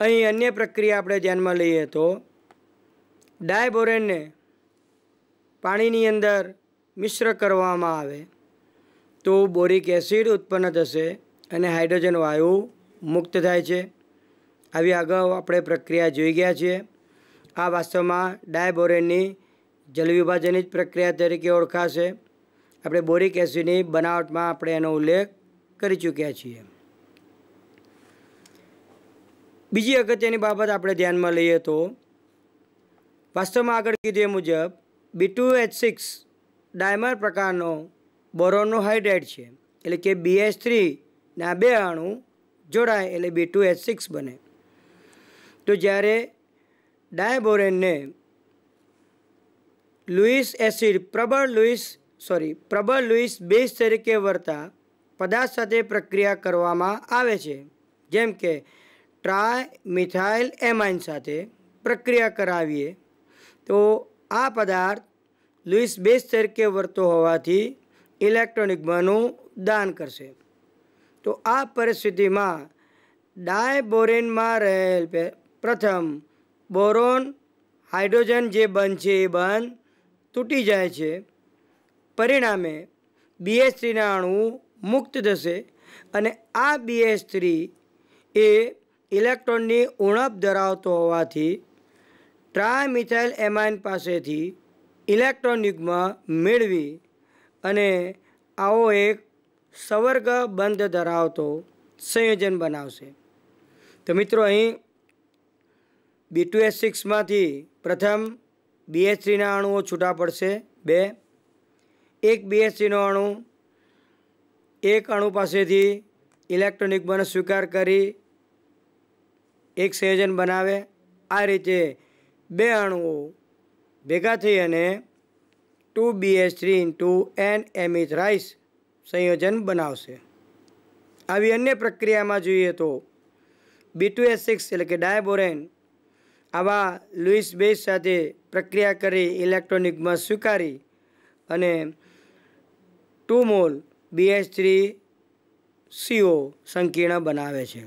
અહીં અન્ય પ્રક્રિયા આપણે ધ્યાનમાં લઈએ તો ડાયબોરેનને પાણીની અંદર મિશ્ર કરવામાં આવે તો બોરિક એસિડ ઉત્પન્ન થશે અને હાઇડ્રોજન વાયુ મુક્ત થાય છે આવી અગાઉ આપણે પ્રક્રિયા જોઈ ગયા છીએ આ વાસ્તવમાં ડાયબોરેનની જ પ્રક્રિયા તરીકે ઓળખાશે આપણે બોરિક એસિડની બનાવટમાં આપણે એનો ઉલ્લેખ કરી ચૂક્યા છીએ બીજી અગત્યની બાબત આપણે ધ્યાનમાં લઈએ તો વાસ્તવમાં આગળ કીધું એ મુજબ B two H six dimer પ્રકારનો બોરોનો હાઇડ્રેટ છે એટલે કે બી એચ થ્રીના બે અણુ જોડાય એટલે બી ટુ એચ સિક્સ બને તો જ્યારે ડાયબોરેનને લુઈસ એસિડ પ્રબળ લુઈસ સોરી પ્રબળ લુઈસ બેઝ તરીકે વર્તા પદાર્થ સાથે પ્રક્રિયા કરવામાં આવે છે જેમ કે ટ્રાય મિથાઇલ એમાઇન સાથે પ્રક્રિયા કરાવીએ તો આ પદાર્થ લુઈસ બેસ તરીકે વર્તો હોવાથી ઇલેક્ટ્રોનિક બનું દાન કરશે તો આ પરિસ્થિતિમાં ડાયબોરેનમાં રહેલ પ્રથમ બોરોન હાઇડ્રોજન જે બંધ છે એ બંધ તૂટી જાય છે પરિણામે બીએસ થ્રીના અણુ મુક્ત થશે અને આ બીએસ થ્રી એ ઇલેક્ટ્રોનની ઉણપ ધરાવતો હોવાથી ટ્રાયમિથાઇલ એમાઇન પાસેથી ઇલેક્ટ્રોનિકમાં મેળવી અને આવો એક સવર્ગ બંધ ધરાવતો સંયોજન બનાવશે તો મિત્રો અહીં બી ટુ એસ સિક્સમાંથી પ્રથમ બીએચ થ્રીના અણુઓ છૂટા પડશે બે એક બીએચ અણુ એક અણુ પાસેથી ઇલેક્ટ્રોનિકમાં સ્વીકાર કરી એક સંયોજન બનાવે આ રીતે બે અણુઓ ભેગા થઈ અને two B H three into N M ઇચ રાઇસ સંયોજન બનાવશે આવી અન્ય પ્રક્રિયામાં જોઈએ તો બી ટુ એસ સિક્સ એટલે કે ડાયબોરેન આવા લુઈસ બેઝ સાથે પ્રક્રિયા કરી ઇલેક્ટ્રોનિકમાં સ્વીકારી અને two mole B H three C O સંકીર્ણ બનાવે છે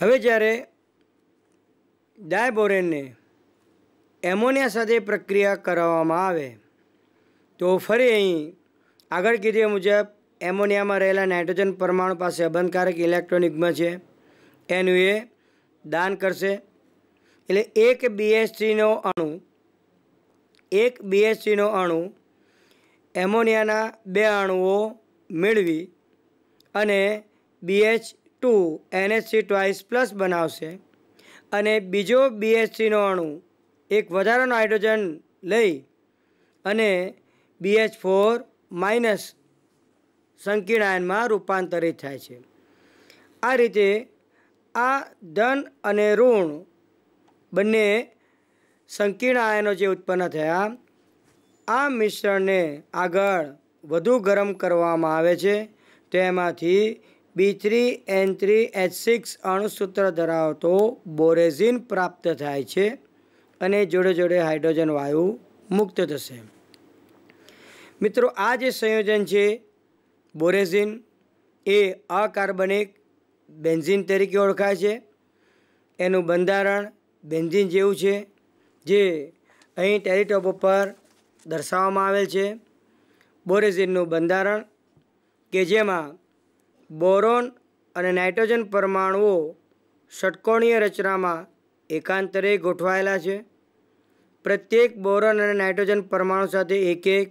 હવે જ્યારે ડાયબોરેનને એમોનિયા સાથે પ્રક્રિયા કરાવવામાં આવે તો ફરી અહીં આગળ કીધી મુજબ એમોનિયામાં રહેલા નાઇટ્રોજન પરમાણુ પાસે અબંધકારક ઇલેક્ટ્રોનિકમાં છે એનું એ દાન કરશે એટલે એક બીએસસીનો અણુ એક બીએસસીનો અણુ એમોનિયાના બે અણુઓ મેળવી અને B H two N S C twice plus બનાવશે અને બીજો બીએસસીનો અણુ એક વધારાનો હાઇડ્રોજન લઈ અને બીએચ ફોર માઇનસ સંકીર્ણાયનમાં રૂપાંતરિત થાય છે આ રીતે આ ધન અને ઋણ બંને સંકીર્ણ આયનો જે ઉત્પન્ન થયા આ મિશ્રણને આગળ વધુ ગરમ કરવામાં આવે છે તેમાંથી B three N three H six અણુસૂત્ર ધરાવતો બોરેઝિન પ્રાપ્ત થાય છે અને જોડે જોડે હાઇડ્રોજન વાયુ મુક્ત થશે મિત્રો આ જે સંયોજન છે બોરેઝિન એ અકાર્બનિક બેન્ઝિન તરીકે ઓળખાય છે એનું બંધારણ બેન્ઝિન જેવું છે જે અહીં ટેલિટોપ ઉપર દર્શાવવામાં આવેલ છે બોરેઝિનનું બંધારણ કે જેમાં બોરોન અને નાઇટ્રોજન પરમાણુઓ ષટકોણીય રચનામાં એકાંતરે ગોઠવાયેલા છે પ્રત્યેક બોરન અને નાઇટ્રોજન પરમાણુ સાથે એક એક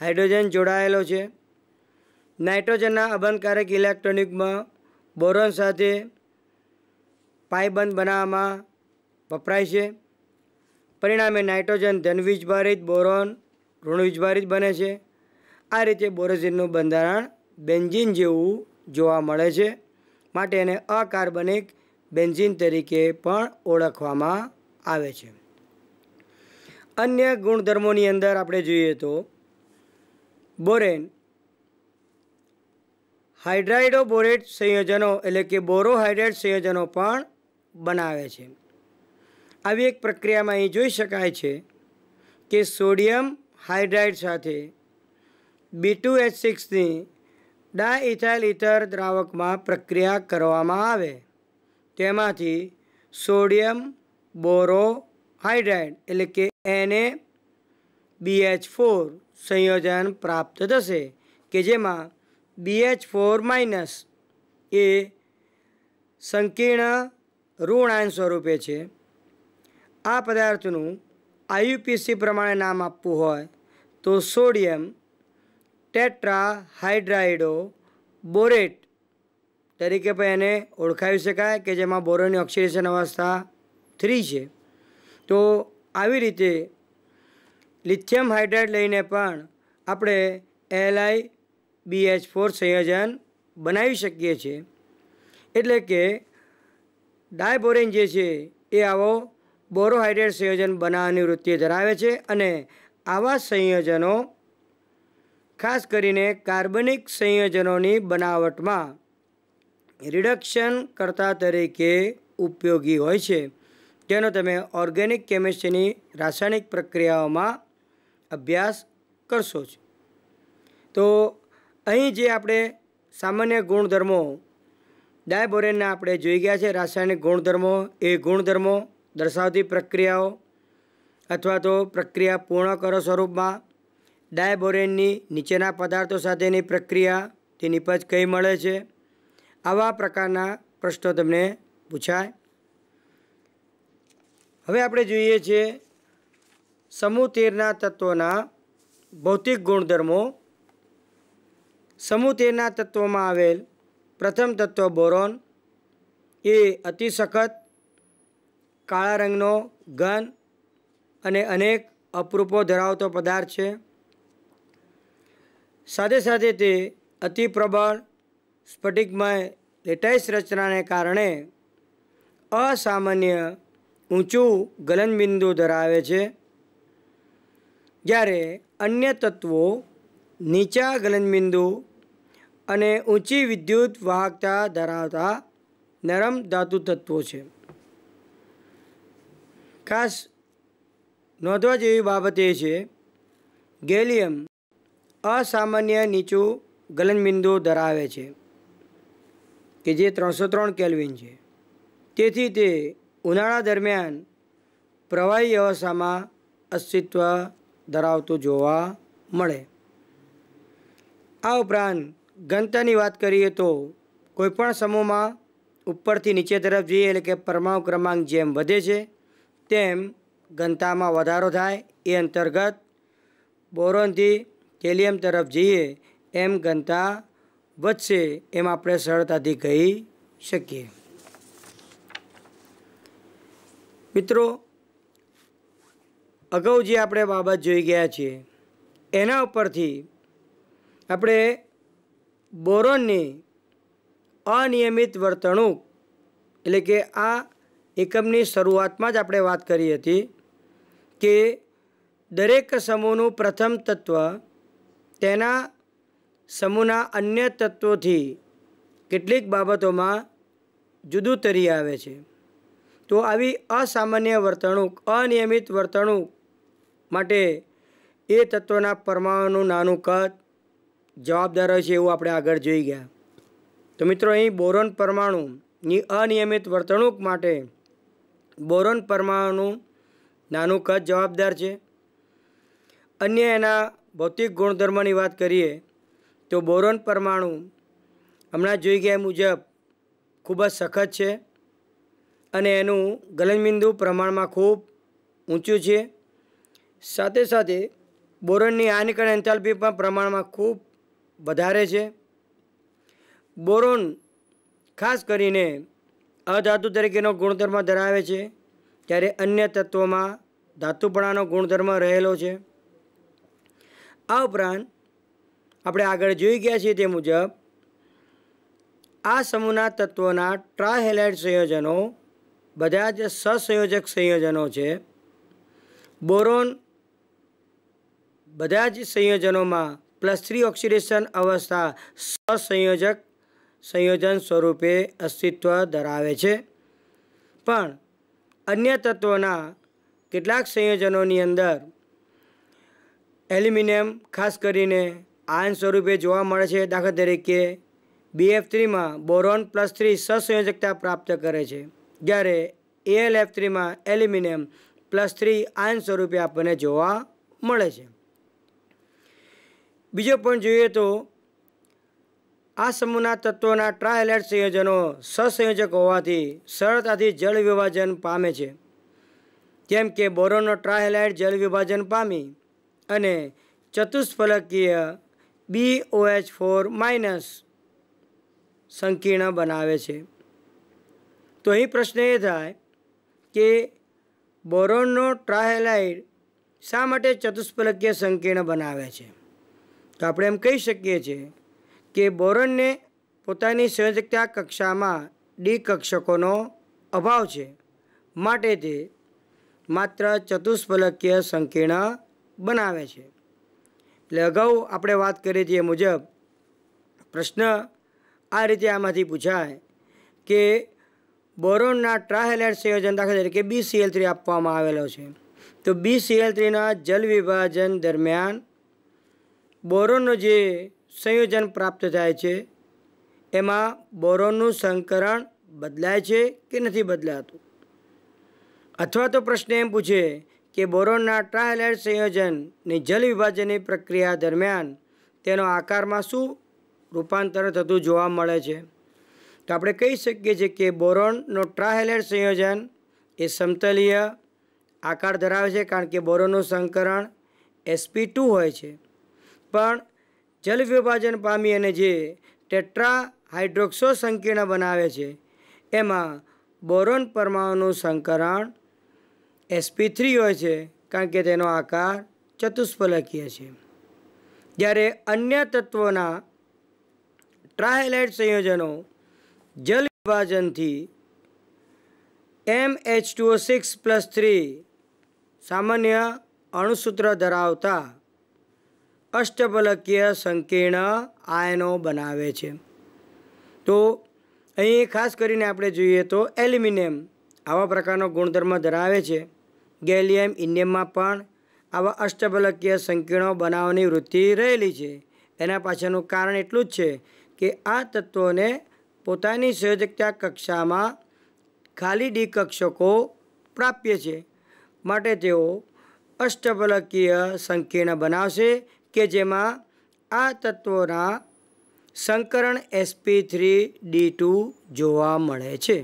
હાઇડ્રોજન જોડાયેલો છે નાઇટ્રોજનના અબંધકારક ઇલેક્ટ્રોનિકમાં બોરોન સાથે પાયબંધ બનાવવામાં વપરાય છે પરિણામે નાઇટ્રોજન ધનવીજભારિત બોરોન ઋણવીજભારિત બને છે આ રીતે બોરોઝિનનું બંધારણ બેન્ઝિન જેવું જોવા મળે છે માટે એને અકાર્બનિક બેન્ઝીન તરીકે પણ ઓળખવામાં આવે છે અન્ય ગુણધર્મોની અંદર આપણે જોઈએ તો બોરેન હાઇડ્રાઇડોબોરેટ સંયોજનો એટલે કે બોરોહાઇડ્રેટ સંયોજનો પણ બનાવે છે આવી એક પ્રક્રિયામાં અહીં જોઈ શકાય છે કે સોડિયમ હાઇડ્રાઇડ સાથે બી ટુ એચ સિક્સની ડાઇથાઇલ ઇથર દ્રાવકમાં પ્રક્રિયા કરવામાં આવે તેમાંથી સોડિયમ બોરો હાઇડ્રાઇડ એટલે કે એને બીએચ ફોર સંયોજન પ્રાપ્ત થશે કે જેમાં બીએચ ફોર માઇનસ એ સંકીર્ણ ઋણાયન સ્વરૂપે છે આ પદાર્થનું આયુપીસી પ્રમાણે નામ આપવું હોય તો સોડિયમ ટેટ્રા હાઇડ્રાઇડો બોરેટ તરીકે પણ એને ઓળખાવી શકાય કે જેમાં બોરોની ઓક્સિડેશન અવસ્થા થ્રી છે તો આવી રીતે લિથિયમ હાઇડ્રેટ લઈને પણ આપણે એલઆઈ એચ ફોર સંયોજન બનાવી શકીએ છીએ એટલે કે ડાયબોરેન જે છે એ આવો બોરોહાઇડ્રેટ સંયોજન બનાવવાની વૃત્તિ ધરાવે છે અને આવા સંયોજનો ખાસ કરીને કાર્બનિક સંયોજનોની બનાવટમાં રિડક્શન કરતા તરીકે ઉપયોગી હોય છે તેનો તમે ઓર્ગેનિક કેમિસ્ટ્રીની રાસાયણિક પ્રક્રિયાઓમાં અભ્યાસ કરશો જ તો અહીં જે આપણે સામાન્ય ગુણધર્મો ડાયબોરેનના આપણે જોઈ ગયા છે રાસાયણિક ગુણધર્મો એ ગુણધર્મો દર્શાવતી પ્રક્રિયાઓ અથવા તો પ્રક્રિયા પૂર્ણ કરો સ્વરૂપમાં ડાયબોરેનની નીચેના પદાર્થો સાથેની પ્રક્રિયા તેની નિપજ કઈ મળે છે આવા પ્રકારના પ્રશ્નો તમને પૂછાય હવે આપણે જોઈએ છીએ સમૂહ તેરના તત્વોના ભૌતિક ગુણધર્મો સમૂહ તેરના તત્વોમાં આવેલ પ્રથમ તત્વ બોરોન એ અતિ સખત કાળા રંગનો ઘન અને અનેક અપરૂપો ધરાવતો પદાર્થ છે સાથે સાથે તે અતિ પ્રબળ સ્ફટિકમય લેટાઈસ રચનાને કારણે અસામાન્ય ઊંચું ગલનબિંદુ ધરાવે છે જ્યારે અન્ય તત્વો નીચા ગલનબિંદુ અને ઊંચી વિદ્યુત વાહકતા ધરાવતા નરમ ધાતુ તત્વો છે ખાસ નોંધવા જેવી બાબત એ છે ગેલિયમ અસામાન્ય નીચું ગલનબિંદુ ધરાવે છે કે જે ત્રણસો ત્રણ કેલ્વિન છે તેથી તે ઉનાળા દરમિયાન પ્રવાહી અવસ્થામાં અસ્તિત્વ ધરાવતું જોવા મળે આ ઉપરાંત ઘનતાની વાત કરીએ તો કોઈપણ સમૂહમાં ઉપરથી નીચે તરફ જઈએ એટલે કે પરમાણુ ક્રમાંક જેમ વધે છે તેમ ઘનતામાં વધારો થાય એ અંતર્ગત બોરોનથી કેલિયમ તરફ જઈએ એમ ઘનતા વધશે એમ આપણે સરળતાથી કહી શકીએ મિત્રો અગાઉ જે આપણે બાબત જોઈ ગયા છીએ એના ઉપરથી આપણે બોરોનની અનિયમિત વર્તણૂક એટલે કે આ એકમની શરૂઆતમાં જ આપણે વાત કરી હતી કે દરેક સમૂહનું પ્રથમ તત્વ તેના સમૂહના અન્ય તત્વોથી કેટલીક બાબતોમાં જુદું તરી આવે છે તો આવી અસામાન્ય વર્તણૂક અનિયમિત વર્તણૂક માટે એ તત્વના પરમાણુનું નાનું કદ જવાબદાર હોય છે એવું આપણે આગળ જોઈ ગયા તો મિત્રો અહીં બોરોન પરમાણુની અનિયમિત વર્તણૂક માટે બોરોન પરમાણુનું નાનું કદ જવાબદાર છે અન્ય એના ભૌતિક ગુણધર્મની વાત કરીએ તો બોરોન પરમાણુ હમણાં જોઈ ગયા મુજબ ખૂબ જ સખત છે અને એનું ગલનબિંદુ પ્રમાણમાં ખૂબ ઊંચું છે સાથે સાથે બોરોનની હાનિકર એન્થાલ્પી પણ પ્રમાણમાં ખૂબ વધારે છે બોરોન ખાસ કરીને અધાતુ તરીકેનો ગુણધર્મ ધરાવે છે ત્યારે અન્ય તત્વોમાં ધાતુપણાનો ગુણધર્મ રહેલો છે આ ઉપરાંત આપણે આગળ જોઈ ગયા છીએ તે મુજબ આ સમૂહના તત્વોના ટ્રાહેલાઇડ સંયોજનો બધા જ સસંયોજક સંયોજનો છે બોરોન બધા જ સંયોજનોમાં પ્લસ થ્રી ઓક્સિડેશન અવસ્થા સસંયોજક સંયોજન સ્વરૂપે અસ્તિત્વ ધરાવે છે પણ અન્ય તત્વોના કેટલાક સંયોજનોની અંદર એલ્યુમિનિયમ ખાસ કરીને આયન સ્વરૂપે જોવા મળે છે દાખલા તરીકે બીએફ થ્રીમાં બોરોન પ્લસ થ્રી સસંયોજકતા પ્રાપ્ત કરે છે જ્યારે એએલએફ થ્રીમાં એલ્યુમિનિયમ પ્લસ થ્રી આયન સ્વરૂપે આપણને જોવા મળે છે બીજો પણ જોઈએ તો આ સમૂહના તત્વોના ટ્રાયલેટ સંયોજનો સસંયોજક હોવાથી સરળતાથી જળ વિભાજન પામે છે જેમ કે બોરોનો ટ્રાયલાઇટ જળ વિભાજન પામી અને ચતુષ્ફલકીય બી ઓએચ ફોર માઇનસ સંકીર્ણ બનાવે છે તો અહીં પ્રશ્ન એ થાય કે બોરોનનો ટ્રાહેલાઇડ શા માટે ચતુષ્ફલકીય સંકીર્ણ બનાવે છે તો આપણે એમ કહી શકીએ છીએ કે બોરોનને પોતાની સંયોજકતા કક્ષામાં ડી કક્ષકોનો અભાવ છે માટે તે માત્ર ચતુષ્ફલકીય સંકીર્ણ બનાવે છે એટલે અગાઉ આપણે વાત કરી હતી એ મુજબ પ્રશ્ન આ રીતે આમાંથી પૂછાય કે બોરોનના ટ્રાહેલાઇટ સંયોજન દાખલા તરીકે બી સીએલ થ્રી આપવામાં આવેલો છે તો બી સીએલ થ્રીના જલ વિભાજન દરમિયાન બોરોનનું જે સંયોજન પ્રાપ્ત થાય છે એમાં બોરોનનું સંકરણ બદલાય છે કે નથી બદલાતું અથવા તો પ્રશ્ન એમ પૂછે કે બોરોનના ટ્રાયલાઇટ સંયોજનની જલ વિભાજનની પ્રક્રિયા દરમિયાન તેનો આકારમાં શું રૂપાંતર થતું જોવા મળે છે તો આપણે કહી શકીએ છીએ કે બોરોનનો ટ્રાહેલેટ સંયોજન એ સમતલીય આકાર ધરાવે છે કારણ કે બોરોનનું સંકરણ એસપી ટુ હોય છે પણ જલ વિભાજન પામી અને જે ટેટ્રા હાઇડ્રોક્સો સંકીર્ણ બનાવે છે એમાં બોરોન પરમાણુનું સંકરણ એસપી થ્રી હોય છે કારણ કે તેનો આકાર ચતુષ્ફલકીય છે જ્યારે અન્ય તત્વોના ટ્રાયલાઇટ સંયોજનો જલ વિભાજનથી M H two O six plus three સામાન્ય અણુસૂત્ર ધરાવતા અષ્ટફલકીય સંકીર્ણ આયનો બનાવે છે તો અહીં ખાસ કરીને આપણે જોઈએ તો એલ્યુમિનિયમ આવા પ્રકારનો ગુણધર્મ ધરાવે છે ગેલિયમ ઇન્ડિયમમાં પણ આવા અષ્ટફલકીય સંકીર્ણો બનાવવાની વૃત્તિ રહેલી છે એના પાછળનું કારણ એટલું જ છે કે આ તત્વોને પોતાની સંયોજકતા કક્ષામાં ખાલી ડી કક્ષકો પ્રાપ્ય છે માટે તેઓ અષ્ટફલકીય સંકીર્ણ બનાવશે કે જેમાં આ તત્વોના સંકરણ એસપી થ્રી ડી ટુ જોવા મળે છે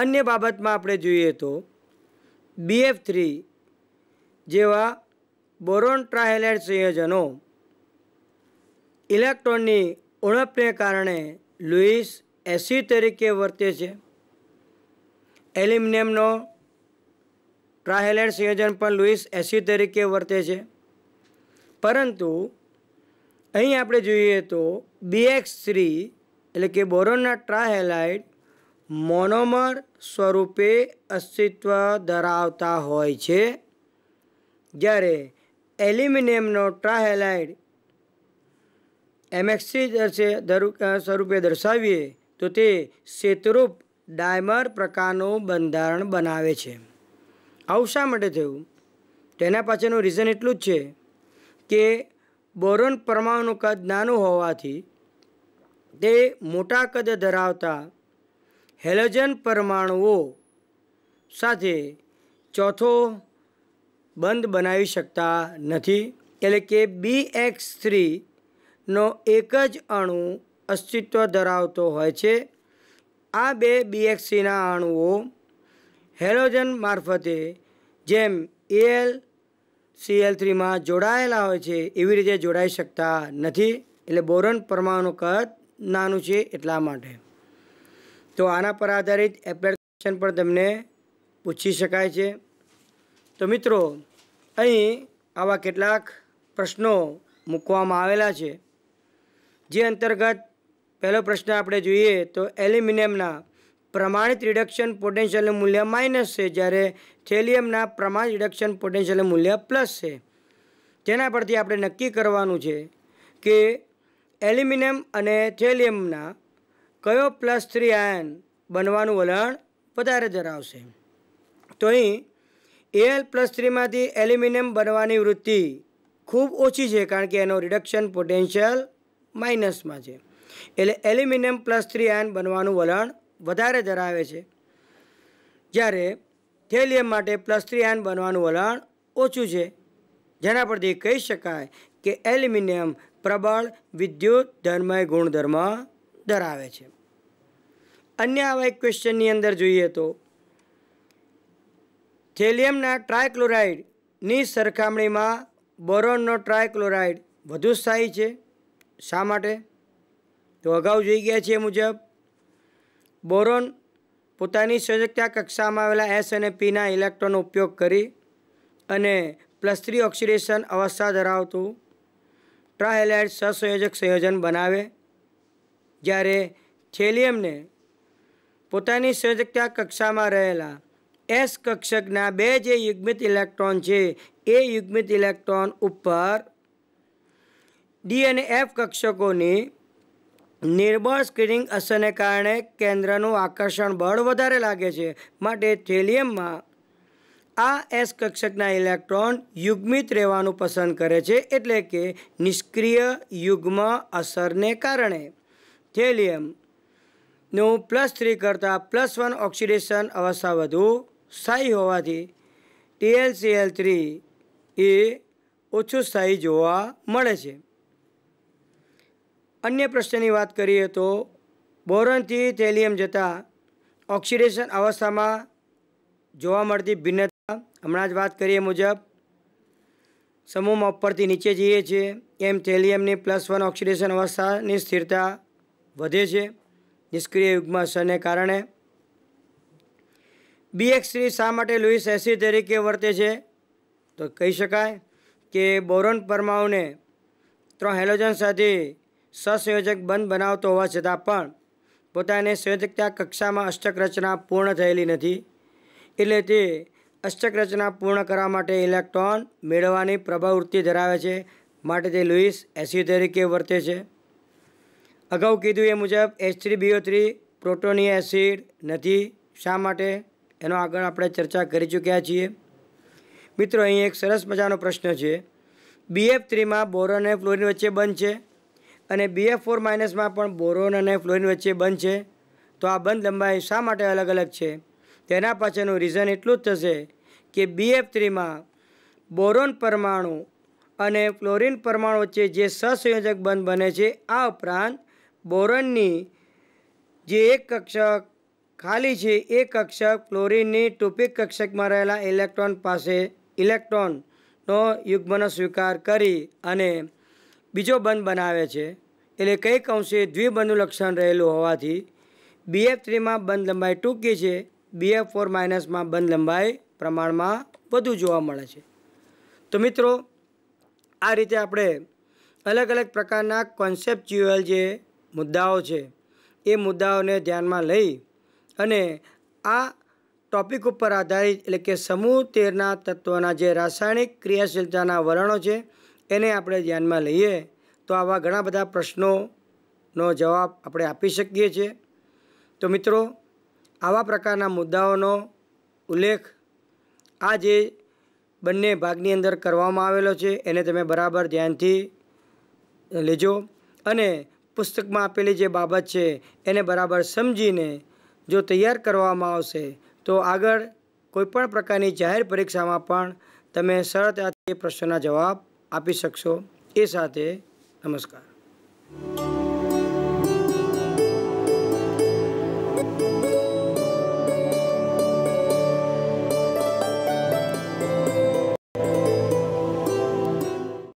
અન્ય બાબતમાં આપણે જોઈએ તો બીએફ થ્રી જેવા બોરોન ટ્રાહેલાઇડ સંયોજનો ઇલેક્ટ્રોનની ઉણપને કારણે લુઈસ એસી તરીકે વર્તે છે એલ્યુમિનિયમનો ટ્રાહેલાઇડ સંયોજન પણ લુઈસ એસી તરીકે વર્તે છે પરંતુ અહીં આપણે જોઈએ તો બીએક્સ થ્રી એટલે કે બોરોનના ટ્રાહેલાઇડ મોનોમર સ્વરૂપે અસ્તિત્વ ધરાવતા હોય છે જ્યારે એલ્યુમિનિયમનો ટ્રાહેલાઇડ એમએક્સી સ્વરૂપે દર્શાવીએ તો તે શેતરૂપ ડાયમર પ્રકારનું બંધારણ બનાવે છે આવું શા માટે થયું તેના પાછળનું રીઝન એટલું જ છે કે બોરોન પરમાણુનું કદ નાનું હોવાથી તે મોટા કદ ધરાવતા હેલોજન પરમાણુઓ સાથે ચોથો બંધ બનાવી શકતા નથી એટલે કે બી એક્સ થ્રીનો એક જ અણુ અસ્તિત્વ ધરાવતો હોય છે આ બે બી સીના અણુઓ હેલોજન મારફતે જેમ એલ સી એલ થ્રીમાં જોડાયેલા હોય છે એવી રીતે જોડાઈ શકતા નથી એટલે બોરન પરમાણુ કદ નાનું છે એટલા માટે તો આના પર આધારિત એપ્લિકેશન ક્વેશ્ચન પણ તમને પૂછી શકાય છે તો મિત્રો અહીં આવા કેટલાક પ્રશ્નો મૂકવામાં આવેલા છે જે અંતર્ગત પહેલો પ્રશ્ન આપણે જોઈએ તો એલ્યુમિનિયમના પ્રમાણિત રિડક્શન પોટેન્શિયલનું મૂલ્ય માઇનસ છે જ્યારે થેલિયમના પ્રમાણિત રિડક્શન પોટેન્શિયલનું મૂલ્ય પ્લસ છે તેના પરથી આપણે નક્કી કરવાનું છે કે એલ્યુમિનિયમ અને થેલિયમના કયો પ્લસ થ્રી આયન બનવાનું વલણ વધારે ધરાવશે તો અહીં એલ પ્લસ થ્રીમાંથી એલ્યુમિનિયમ બનવાની વૃત્તિ ખૂબ ઓછી છે કારણ કે એનો રિડક્શન પોટેન્શિયલ માઇનસમાં છે એટલે એલ્યુમિનિયમ પ્લસ થ્રી આયન બનવાનું વલણ વધારે ધરાવે છે જ્યારે થેલિયમ માટે પ્લસ થ્રી આયન બનવાનું વલણ ઓછું છે જેના પરથી કહી શકાય કે એલ્યુમિનિયમ પ્રબળ વિદ્યુત ધર્મય ગુણધર્મ ધરાવે છે અન્ય આવા એક ક્વેશ્ચનની અંદર જોઈએ તો થેલિયમના ટ્રાયક્લોરાઇડની સરખામણીમાં બોરોનનો ટ્રાયક્લોરાઇડ વધુ સ્થાયી છે શા માટે તો અગાઉ જોઈ ગયા છે મુજબ બોરોન પોતાની સંયોજકતા કક્ષામાં આવેલા એસ અને પીના ઇલેક્ટ્રોનનો ઉપયોગ કરી અને પ્લસ થ્રી ઓક્સિડેશન અવસ્થા ધરાવતું ટ્રાહેલાઇડ સસંયોજક સંયોજન બનાવે જ્યારે થેલિયમને પોતાની સંયોજકતા કક્ષામાં રહેલા એસ કક્ષકના બે જે યુગ્મિત ઇલેક્ટ્રોન છે એ યુગ્મિત ઇલેક્ટ્રોન ઉપર ડી અને એફ કક્ષકોની નિર્બળ સ્ક્રીનિંગ અસરને કારણે કેન્દ્રનું આકર્ષણ બળ વધારે લાગે છે માટે થેલિયમમાં આ એસ કક્ષકના ઇલેક્ટ્રોન યુગ્મિત રહેવાનું પસંદ કરે છે એટલે કે નિષ્ક્રિય યુગ્મ અસરને કારણે થેલિયમ નું પ્લસ થ્રી કરતાં પ્લસ વન ઓક્સિડેશન અવસ્થા વધુ સ્થાયી હોવાથી ટીએલસીએલ થ્રી એ ઓછું સ્થાયી જોવા મળે છે અન્ય પ્રશ્નની વાત કરીએ તો બોરોનથી તેલિયમ જતાં ઓક્સિડેશન અવસ્થામાં જોવા મળતી ભિન્નતા હમણાં જ વાત કરીએ મુજબ સમૂહમાં ઉપરથી નીચે જઈએ છીએ એમ થેલિયમની પ્લસ વન ઓક્સિડેશન અવસ્થાની સ્થિરતા વધે છે નિષ્ક્રિય યુગ્મ અસરને કારણે બી બીએક્સ થ્રી શા માટે લુઈસ એસી તરીકે વર્તે છે તો કહી શકાય કે બોરોન પરમાણુને ત્રણ હેલોજન સાથે સસંયોજક બંધ બનાવતો હોવા છતાં પણ પોતાની સંયોજકતા કક્ષામાં અષ્ટક રચના પૂર્ણ થયેલી નથી એટલે તે અષ્ટક રચના પૂર્ણ કરવા માટે ઇલેક્ટ્રોન મેળવવાની પ્રભાવૃત્તિ ધરાવે છે માટે તે લુઈસ એસી તરીકે વર્તે છે અગાઉ કીધું એ મુજબ એચ થ્રી બીઓ થ્રી પ્રોટોની એસિડ નથી શા માટે એનો આગળ આપણે ચર્ચા કરી ચૂક્યા છીએ મિત્રો અહીં એક સરસ મજાનો પ્રશ્ન છે બીએફ થ્રીમાં બોરોન અને ફ્લોરિન વચ્ચે બંધ છે અને બીએફ ફોર માઇનસમાં પણ બોરોન અને ફ્લોરિન વચ્ચે બંધ છે તો આ બંધ લંબાઈ શા માટે અલગ અલગ છે તેના પાછળનું રીઝન એટલું જ થશે કે બીએફ થ્રીમાં બોરોન પરમાણુ અને ફ્લોરિન પરમાણુ વચ્ચે જે સસંયોજક બંધ બને છે આ ઉપરાંત બોરનની જે એક કક્ષક ખાલી છે એ કક્ષક ક્લોરીનની ટોપિક કક્ષકમાં રહેલા ઇલેક્ટ્રોન પાસે ઇલેક્ટ્રોનનો યુગ્મનો સ્વીકાર કરી અને બીજો બંધ બનાવે છે એટલે કંઈક અંશે દ્વિબંધનું લક્ષણ રહેલું હોવાથી બીએફ થ્રીમાં બંધ લંબાઈ ટૂંકી છે બીએફ ફોર માઇનસમાં બંધ લંબાઈ પ્રમાણમાં વધુ જોવા મળે છે તો મિત્રો આ રીતે આપણે અલગ અલગ પ્રકારના કોન્સેપ્ચ્યુઅલ જે મુદ્દાઓ છે એ મુદ્દાઓને ધ્યાનમાં લઈ અને આ ટોપિક ઉપર આધારિત એટલે કે સમૂહ તેરના તત્વોના જે રાસાયણિક ક્રિયાશીલતાના વલણો છે એને આપણે ધ્યાનમાં લઈએ તો આવા ઘણા બધા પ્રશ્નોનો જવાબ આપણે આપી શકીએ છીએ તો મિત્રો આવા પ્રકારના મુદ્દાઓનો ઉલ્લેખ આ જે બંને ભાગની અંદર કરવામાં આવેલો છે એને તમે બરાબર ધ્યાનથી લેજો અને પુસ્તકમાં આપેલી જે બાબત છે એને બરાબર સમજીને જો તૈયાર કરવામાં આવશે તો આગળ કોઈપણ પ્રકારની જાહેર પરીક્ષામાં પણ તમે સરળતાથી એ પ્રશ્નના જવાબ આપી શકશો એ સાથે નમસ્કાર